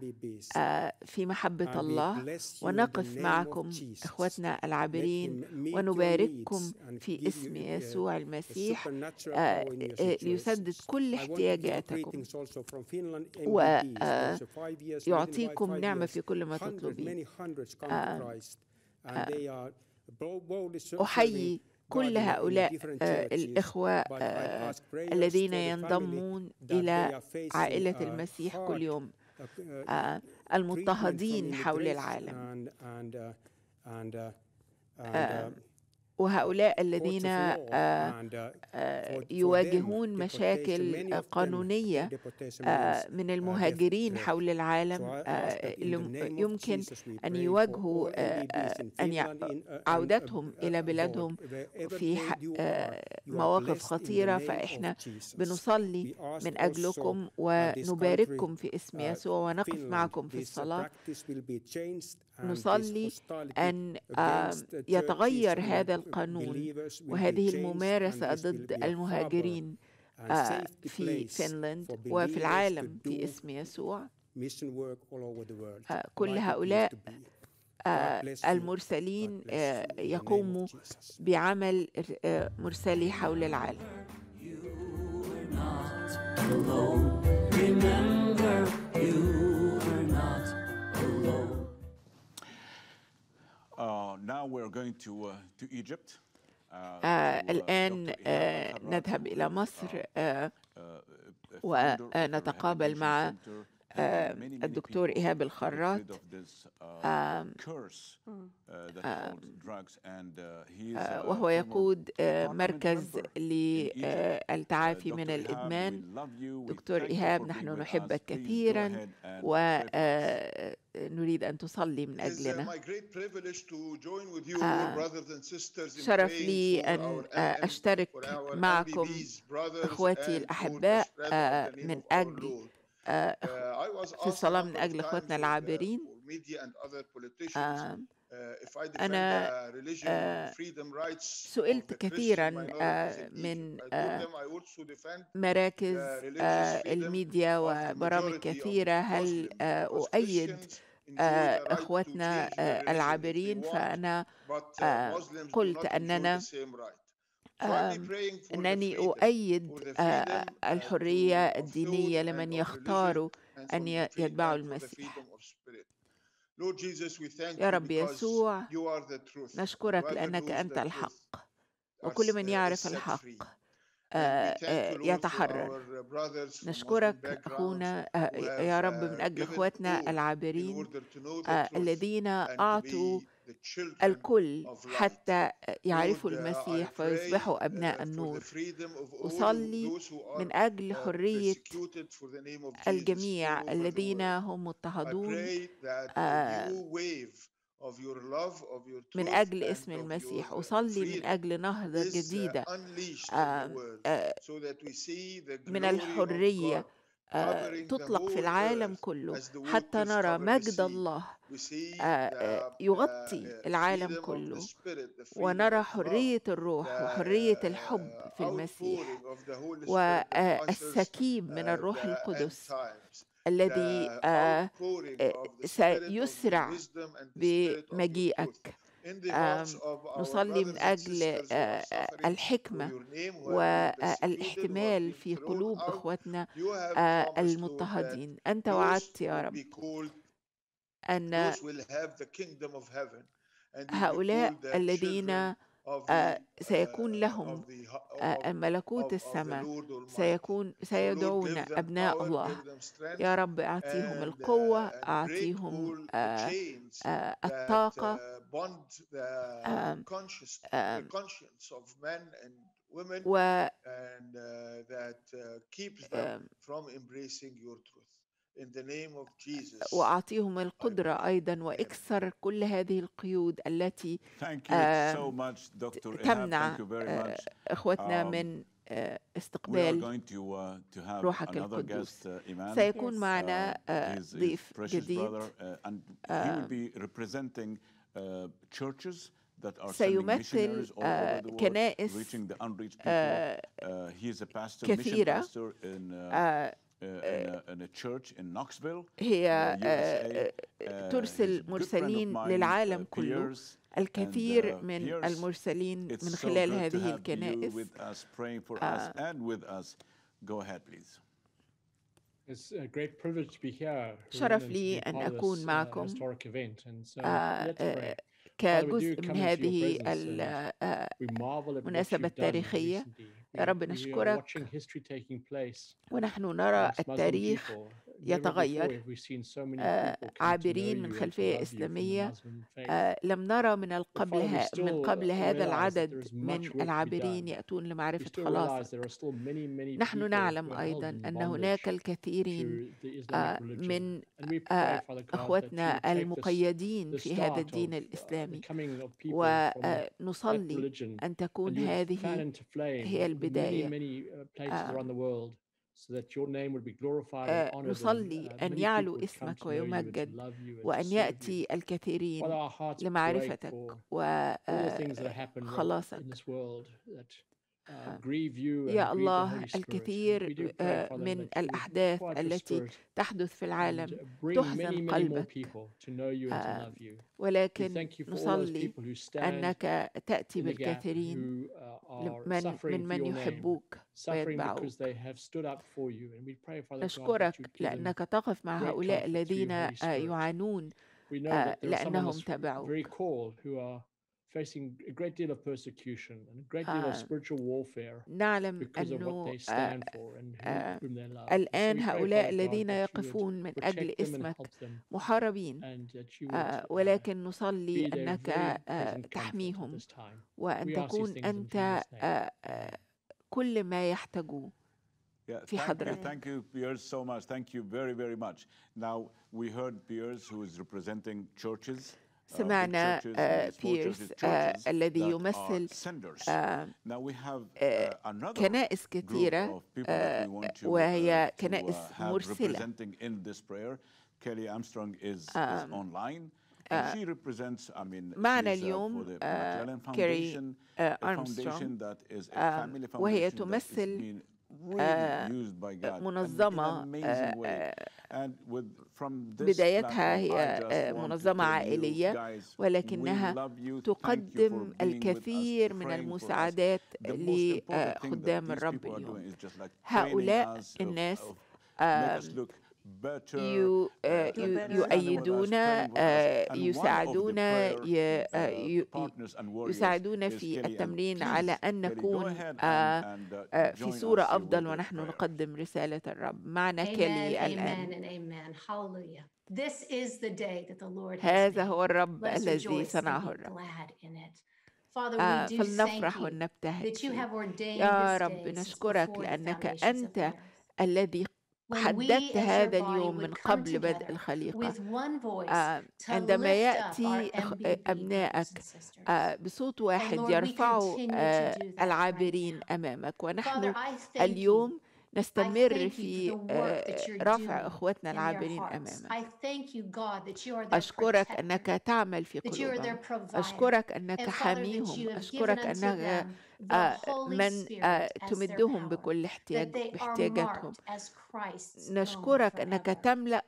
آه، في محبة الله ونقف معكم إخوتنا العابرين ونبارككم في اسم uh, يسوع المسيح ليسدد كل احتياجاتكم ويعطيكم نعمة في كل ما تطلبين أحيي كل هؤلاء آه، الإخوة آه، الذين ينضمون إلى عائلة المسيح كل يوم آه، المضطهدين حول العالم uh, uh, uh, وهؤلاء الذين آه، آه، يواجهون مشاكل قانونية آه، من المهاجرين uh, حول العالم يمكن أن يواجهوا أن uh, uh, عودتهم إلى بلادهم في مواقف خطيرة فإحنا بنصلي من oh, أجلكم ونبارككم في اسم يسوع ونقف معكم في الصلاة نصلي أن آه، يتغير هذا القانون وهذه الممارسة ضد المهاجرين آه، في فنلند وفي العالم باسم يسوع آه، كل هؤلاء المرسلين يقوموا بعمل مرسلي حول العالم Remember you Uh, uh, uh, الآن آه، نذهب إلى مصر آه، ونتقابل مع آه، الدكتور إيهاب الخراط آه، وهو يقود آه، مركز للتعافي من الإدمان دكتور إيهاب نحن نحبك كثيرا ونريد أن تصلي من أجلنا uh, شرف لي أن أشترك معكم إخوتي الأحباء من أجل آه، uh, في الصلاة من أجل إخواتنا uh, العابرين آه، uh, أنا آه، سئلت كثيرا من مراكز الميديا وبرامج كثيرة هل أؤيد إخواتنا العابرين فأنا قلت أننا أنني أؤيد آه، آه، uh, الحرية الدينية لمن يختار أن يتبعوا المسيح يا رب يسوع نشكرك لأنك أنت الحق وكل من uh, يعرف الحق آه، يتحرر uh, نشكرك أخونا يا رب من أجل إخواتنا العابرين الذين أعطوا الكل حتى يعرفوا uh, المسيح uh, فيصبحوا أبناء النور أصلي من أجل حرية الجميع الذين هم مضطهدون من أجل اسم المسيح أصلي من أجل نهضة uh, جديدة آه، آه، من الحرية تطلق في العالم كله حتى نرى مجد الله آه، آه، يغطي العالم كله ونرى حرية الروح وحرية الحب في uh, المسيح والسكيب آه، من uh, الروح القدس الذي سيسرع بمجيئك نصلي من أجل آه، الحكمة والاحتمال في قلوب إخوتنا آه، المضطهدين أنت وعدت يا رب أن هؤلاء الذين آه، uh, سيكون لهم آه، ملكوت السماء سيكون سيدعون أبناء الله يا رب أعطيهم القوة uh, أعطيهم آه، uh, الطاقة و واعطيهم القدره ايضا واكسر كل هذه القيود التي تمنع آه، اخوتنا um, من آه، استقبال uh, روحك القدوس uh, سيكون معنا um, آه، ضيف جديد uh, سيمثل كنائس كثيرة Uh, هي uh, uh, ترسل مرسلين للعالم كله الكثير من المرسلين من خلال هذه الكنائس شرف لي أن أكون معكم كجزء من هذه المناسبة التاريخية يا رب نشكرك ونحن نرى التاريخ يتغير آه، عابرين من خلفية إسلامية آه، لم نرى من قبل من قبل هذا العدد من العابرين يأتون لمعرفة خلاص نحن نعلم أيضا أن هناك الكثيرين آه، من إخوتنا المقيدين في هذا الدين uh, الإسلامي ونصلي أن تكون هذه هي البداية uh, نصلي آه، uh, أن يعلو اسمك ويمجد وأن يأتي الكثيرين لمعرفتك وخلاصك آه، يا الله الكثير آه، من الأحداث التي تحدث في العالم تحزن قلبك آه، ولكن نصلي أنك تأتي بالكثيرين uh, من, من من يحبوك ويتبعوك نشكرك لأنك تقف مع هؤلاء الذين يعانون لأنهم تبعوك facing a great deal of persecution and a great deal of spiritual warfare نعلم أنه الآن هؤلاء الذين يقفون من أجل اسمك محاربين ولكن نصلي أنك تحميهم وأن تكون أنت كل ما يحتاجوه في حضرتك. Thank you, Piers, so much. Thank you very, very much. Now, we heard Piers, who is representing churches. سمعنا بيرس uh, uh, uh, الذي يمثل كنائس كثيرة وهي كنائس مرسلة um, معنا اليوم كيري أرمسترونغ um, وهي تمثل آه، منظمة آه، بدايتها هي آه، منظمة عائلية ولكنها تقدم الكثير من المساعدات لخدام الرب اليوم هؤلاء الناس يؤيدون يساعدون يساعدون في التمرين على أن نكون في صورة أفضل ونحن نقدم رسالة الرب معنا كلي الآن هذا هو الرب الذي صنعه الرب فلنفرح ونبتهج يا رب نشكرك لأنك أنت الذي حددت هذا اليوم من قبل بدء الخليقة آه، عندما يأتي آه، أبنائك آه، بصوت واحد يرفعوا العابرين أمامك ونحن اليوم نستمر في آه، رفع اخوتنا العابرين امامك اشكرك انك تعمل في قلوبهم اشكرك انك حاميهم اشكرك انك آه، من آه، تمدهم بكل احتياج باحتياجاتهم نشكرك انك تملا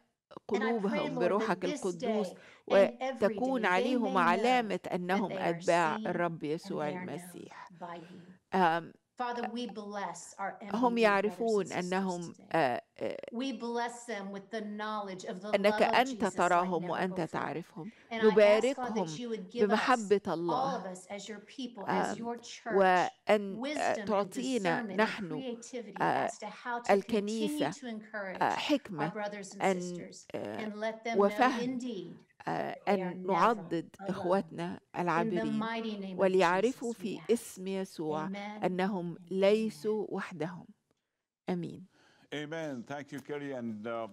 قلوبهم بروحك القدوس وتكون عليهم علامه انهم اتباع الرب يسوع المسيح E هم يعرفون أنهم آه، آه، أنك أنت تراهم وأنت تعرفهم نباركهم بمحبة الله وأن آه، تعطينا نحن الكنيسة حكمة وفهم آه، أن نعضد إخواتنا العابرين وليعرفوا في اسم يسوع أنهم ليسوا وحدهم آمين Amen. Thank you, Kerry. And uh,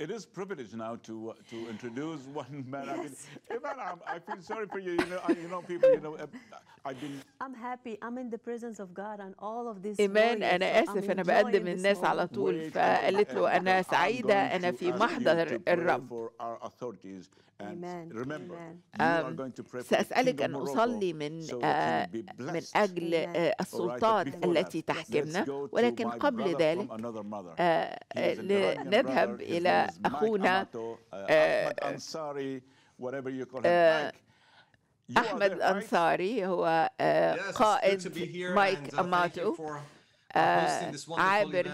It is privilege now to uh, to introduce one man. Yes. I mean, Iman, I'm, I feel sorry for you. You know, I, you know people. You know, I've been. I'm happy. I'm in the presence of God and all of this. إيمان أنا آسف أنا بقدم الناس على طول فقالت له أنا سعيدة أنا في محضر الرب. سأسألك أن أصلي من من أجل السلطات التي تحكمنا ولكن قبل ذلك نذهب إلى أخونا أحمد آه، آه، آه، أنصاري هو قائد مايك uh, أماتو uh, عابر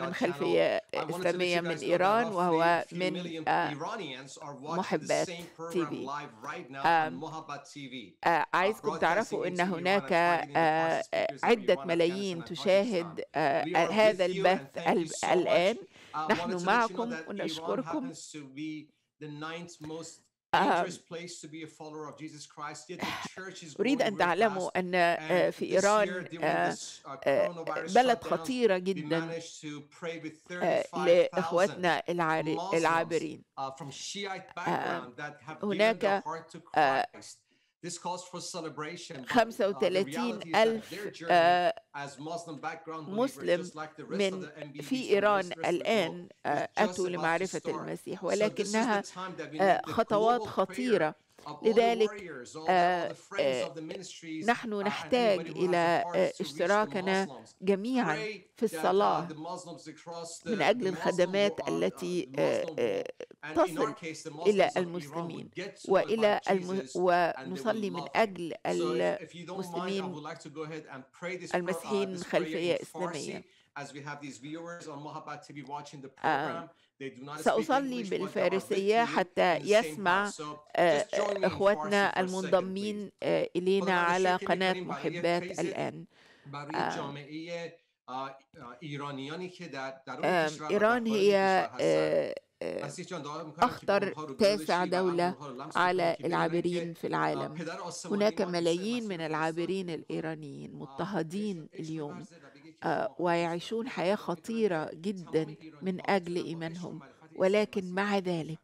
من خلفية إسلامية من إيران وهو من محبات تي في عايزكم تعرفوا أن هناك عدة ملايين تشاهد هذا البث الآن نحن معكم ونشكركم آه. [SIGHS] أريد أن تعلموا أن آه، في إيران آه، uh, بلد خطيرة جدا لإخواتنا العابرين uh, هناك 35 uh, ألف آه، مسلم من في إيران الآن آه، أتوا لمعرفة المسيح ولكنها آه، خطوات خطيرة لذلك آه، آه، نحن uh, نحتاج إلى آه، اشتراكنا جميعا في uh, الصلاة من أجل الخدمات uh, التي تصل إلى المسلمين وإلى الم... ونصلي من أجل المسلمين المسيحيين من خلفية إسلامية. as we have these viewers on Mahabad TV watching the program. سأصلي بالفارسية حتى يسمع آه، إخوتنا المنضمين آه، إلينا على قناة محبات الآن إيران آه، هي أخطر تاسع دولة على العابرين في العالم هناك ملايين من العابرين الإيرانيين مضطهدين اليوم آه، ويعيشون حياة خطيرة جدا من أجل إيمانهم ولكن مع ذلك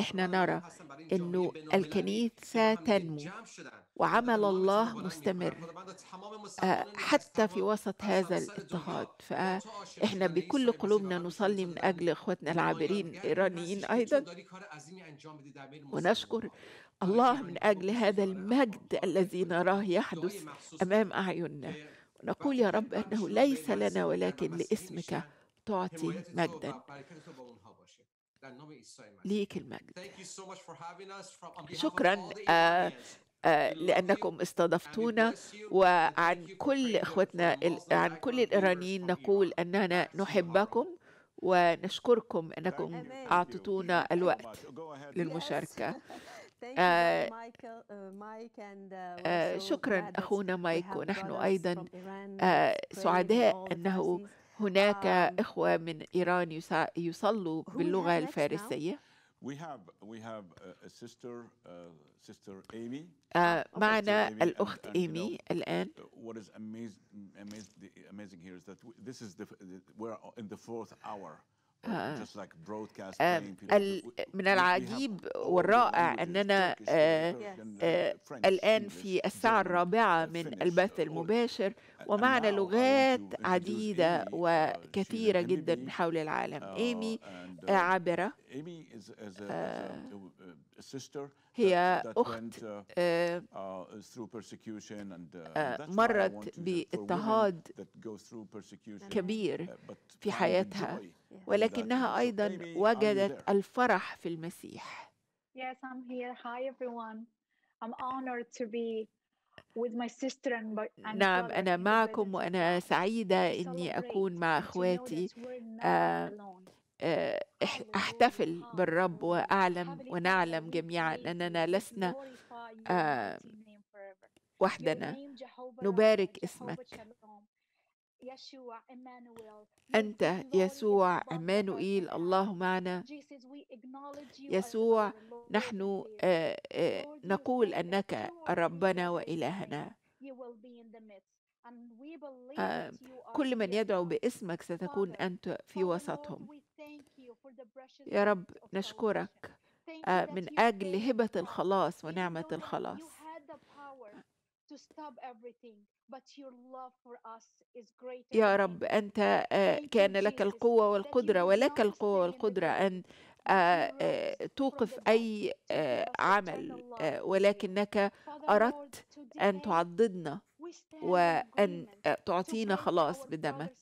احنا نرى انه الكنيسه تنمو وعمل الله مستمر آه، حتى في وسط هذا الاضطهاد فاحنا بكل قلوبنا نصلي من اجل إخوتنا العابرين الايرانيين ايضا ونشكر الله من اجل هذا المجد الذي نراه يحدث امام اعيننا نقول يا رب أنه ليس لنا ولكن لاسمك تعطي مجدا ليك المجد شكرا آه، آه، لأنكم استضفتونا وعن كل إخوتنا عن كل الإيرانيين نقول أننا نحبكم ونشكركم أنكم أعطيتونا الوقت للمشاركة Uh, آه، uh, uh, آه، شكرا أخونا مايك ونحن أيضا آه، سعداء أنه هناك um, إخوة من إيران يصلوا باللغة الفارسية معنا الأخت إيمي الآن Uh, um, من العجيب والرائع أننا uh, uh, الآن في الساعة الرابعة من البث المباشر ومعنا لغات عديدة وكثيرة جدا من حول العالم إيمي عابرة هي أخت uh, آه، uh, uh, آه، مرت باضطهاد كبير في حياتها ولكنها أيضا وجدت الفرح في المسيح نعم أنا معكم وأنا سعيدة إني أكون مع أخواتي آه، أحتفل بالرب وأعلم ونعلم جميعا أننا لسنا آه، وحدنا نبارك اسمك أنت يسوع عمانوئيل الله معنا يسوع نحن آه، نقول أنك ربنا وإلهنا كل من يدعو باسمك ستكون أنت في وسطهم يا رب نشكرك آه، من أجل هبة الخلاص ونعمة الخلاص يا رب أنت oh, آه، كان لك القوة والقدرة ولك القوة والقدرة أن آه، توقف أي عمل ولكنك أردت أن تعضدنا وأن تعطينا خلاص بدمك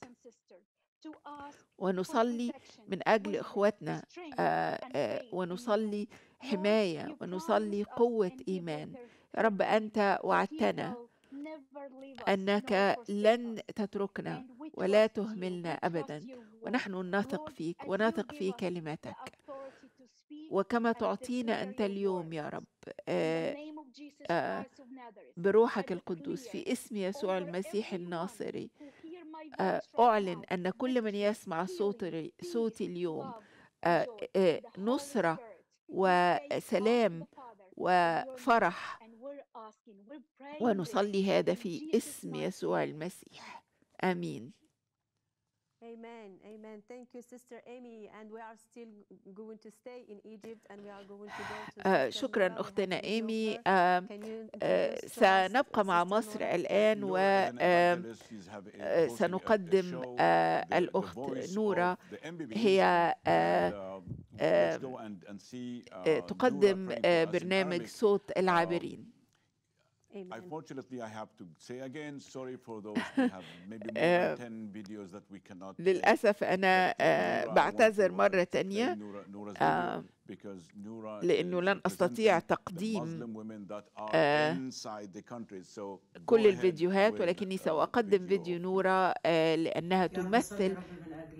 ونصلي من أجل إخواتنا آه، آه، ونصلي حماية ونصلي قوة إيمان يا رب أنت وعدتنا أنك لن تتركنا ولا تهملنا أبدا ونحن نثق فيك ونثق في كلمتك وكما تعطينا أنت اليوم يا رب آآ آه، آآ بروحك القدوس في اسم يسوع المسيح الناصري آه، أعلن أن كل من يسمع صوتي صوتي اليوم آه، آه، نصرة وسلام وفرح ونصلي هذا في اسم يسوع المسيح آمين Amen. Amen. Thank you, Sister Amy. And we are still going to stay in Egypt and we are going to go to شكرا أختنا إيمي سنبقى مع مصر الآن وسنقدم الأخت نورة هي تقدم برنامج صوت العابرين Uh, للأسف أنا uh, بعتذر مرة تانية لأنه لن أستطيع تقديم آه، كل الفيديوهات ولكني سأقدم فيديو نورا آه، لأنها تمثل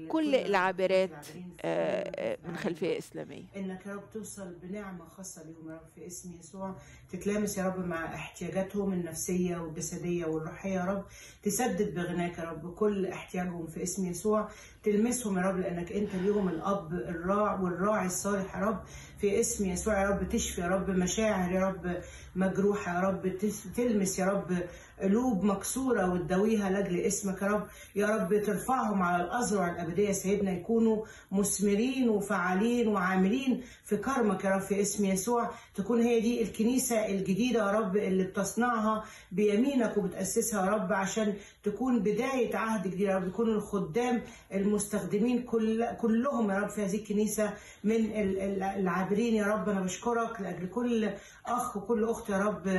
كل العابرات آه، من خلفية إسلامية إنك يا رب توصل بنعمة خاصة بهم يا رب في اسم يسوع تتلامس يا رب مع احتياجاتهم النفسية والجسدية والروحية يا رب تسدد بغناك يا رب كل احتياجهم في اسم يسوع تلمسهم يا رب لأنك أنت ليهم الأب الراع والراعي الصالح يا رب في اسم يسوع يا رب تشفي يا رب مشاعر يا رب مجروحة يا رب تلمس يا رب قلوب مكسورة وتداويها لأجل اسمك يا رب يا رب ترفعهم على الأذرع الأبدية سيدنا يكونوا مثمرين وفعالين وعاملين في كرمك يا رب في اسم يسوع تكون هي دي الكنيسة الجديدة يا رب اللي بتصنعها بيمينك وبتأسسها يا رب عشان تكون بداية عهد جديد يا رب يكون الخدام المستخدمين كل كلهم يا رب في هذه الكنيسة من العابرين يا رب أنا بشكرك لأجل كل أخ وكل أخت يا رب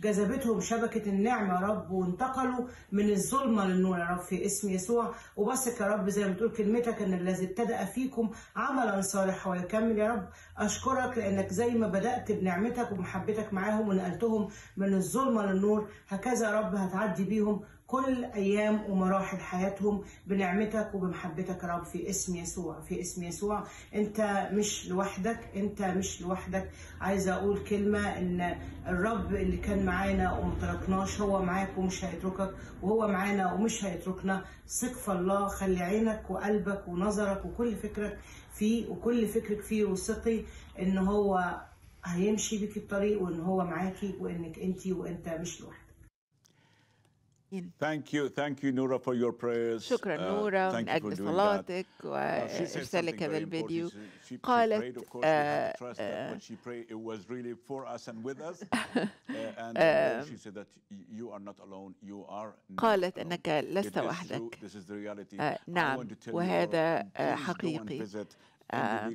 جذبتهم شبكة النعمة يا رب وانتقلوا من الظلمة للنور يا رب في اسم يسوع وبثق يا رب زي ما بتقول كلمتك ان الذي ابتدأ فيكم عملا صالحا ويكمل يا رب اشكرك لانك زي ما بدأت بنعمتك ومحبتك معاهم ونقلتهم من الظلمة للنور هكذا يا رب هتعدي بيهم كل ايام ومراحل حياتهم بنعمتك وبمحبتك يا رب في اسم يسوع في اسم يسوع انت مش لوحدك انت مش لوحدك عايزه اقول كلمه ان الرب اللي كان معانا وما تركناش هو معاك ومش هيتركك وهو معانا ومش هيتركنا ثق في الله خلي عينك وقلبك ونظرك وكل فكرك فيه وكل فكرك فيه وثقي ان هو هيمشي بك الطريق وان هو معاكي وانك انت وانت مش لوحدك Thank you, thank you, Nora, for your prayers. شكرا نورا uh, من أجل صلاتك uh, وإرسالك هذا الفيديو. قالت قالت أنك لست وحدك. Uh, نعم وهذا حقيقي. آه،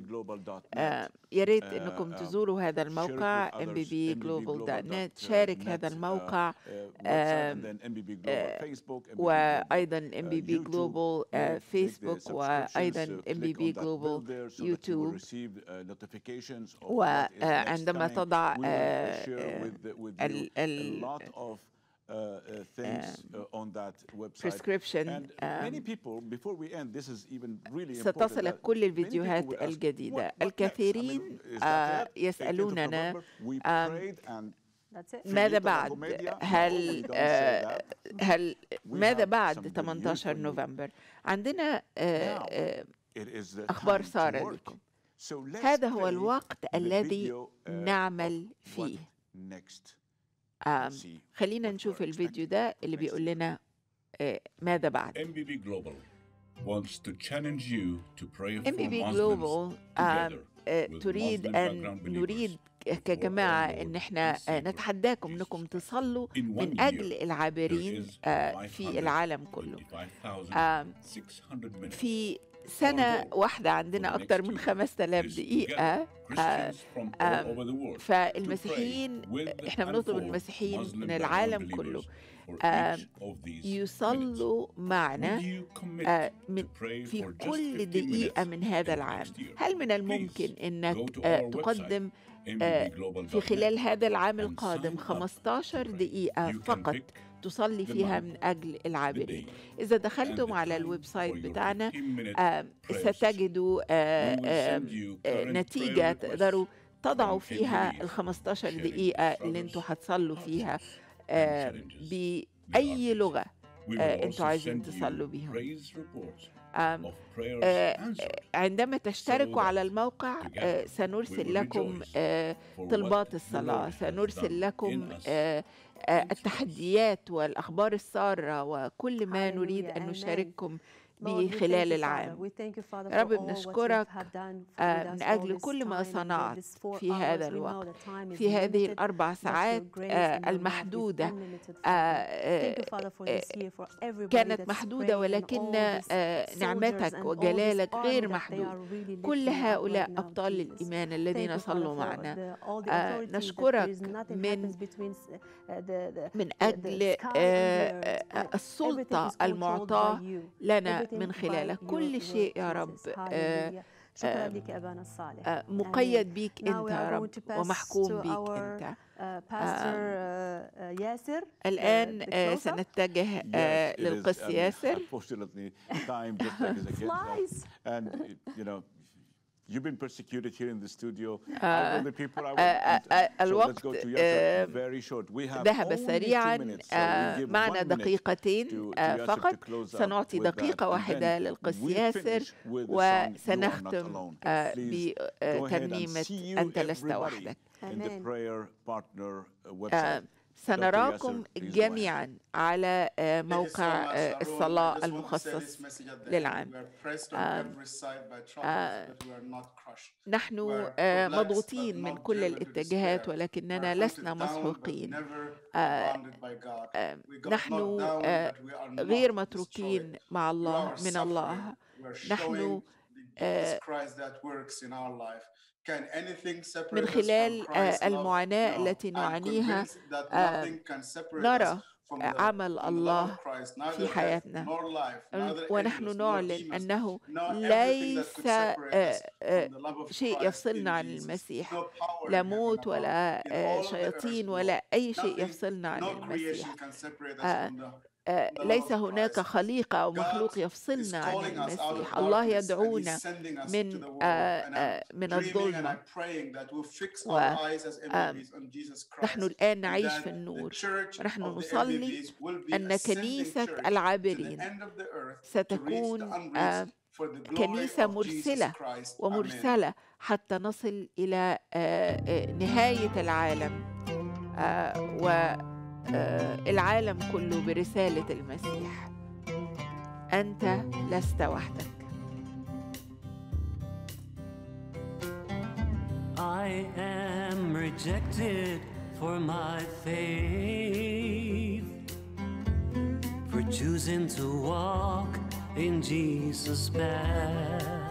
آه، يا ريت آه، انكم تزوروا هذا الموقع mbbglobal.net شارك هذا الموقع وايضا mbb global فيسبوك وايضا mbb global يوتيوب وعندما uh, تضع Uh, uh, um, uh, prescription um, ستصلك كل الفيديوهات الجديدة الكثيرين يسألوننا um, ماذا بعد هل هل ماذا بعد 18 نوفمبر عندنا آه، آه، اخبار ساره لكم هذا هو الوقت الذي نعمل فيه خلينا نشوف الفيديو ده اللي بيقول لنا آه، ماذا بعد ام بي بي جلوبال تريد ان نريد كجماعه ان احنا آه، نتحداكم انكم تصلوا من اجل العابرين آه، في العالم كله في سنة واحدة عندنا أكثر من 5000 دقيقة آه، آه، فالمسيحيين احنا بنطلب المسيحيين من العالم كله آه، يصلوا معنا من في كل دقيقة من هذا العام هل من الممكن أنك تقدم آه، في خلال هذا العام القادم 15 دقيقة فقط تصلي فيها من أجل العابرين إذا دخلتم على الويب سايت بتاعنا آه، ستجدوا آه، نتيجة تقدروا تضعوا فيها ال 15 دقيقة اللي انتوا هتصلوا فيها بأي لغة آه، انتوا عايزين تصلوا بيهم آه، آه، عندما تشتركوا على الموقع سنرسل لكم طلبات الصلاة سنرسل لكم التحديات والأخبار السارة وكل ما نريد أن نشارككم به خلال العام يا رب بنشكرك آه، من أجل كل ما صنعت في هذا الوقت في هذه الأربع ساعات آه، المحدودة آه، كانت محدودة ولكن نعمتك وجلالك غير محدود كل هؤلاء أبطال الإيمان الذين صلوا معنا نشكرك من uh, من أجل السلطة المعطاة لنا من خلالك كل شيء يا رب آه، شكرا لك أبانا الصالح آه، يعني مقيد بك أنت يا رب ومحكوم بك أنت آه، ياسر الآن سنتجه للقس ياسر [LAUGHS] You've been persecuted here in the studio. آه، الوقت ذهب سريعا آه، معنا دقيقتين آه، فقط سنعطي دقيقة واحدة للقس ياسر وسنختم بترنيمة أنت لست وحدك. سنراكم جميعا على آه، موقع آه، الصلاة المخصص للعام آه، نحن مضغوطين من كل الاتجاهات ولكننا لسنا مسحوقين نحن غير متروكين مع الله من الله نحن من خلال آه، المعاناة التي نعانيها آه، نرى عمل الله في حياتنا ونحن نعلن أنه ليس آه، شيء يفصلنا عن المسيح لا موت ولا شياطين ولا أي شيء يفصلنا عن المسيح آه، ليس هناك خليقة أو مخلوق يفصلنا عن المسيح الله يدعونا من آه، آه، من الظلمة نحن الآن نعيش في النور ونحن نصلي أن كنيسة العابرين ستكون كنيسة مرسلة ومرسلة حتى نصل إلى نهاية العالم و العالم كله برسالة المسيح أنت لست وحدك I am rejected for my faith For choosing to walk in Jesus' path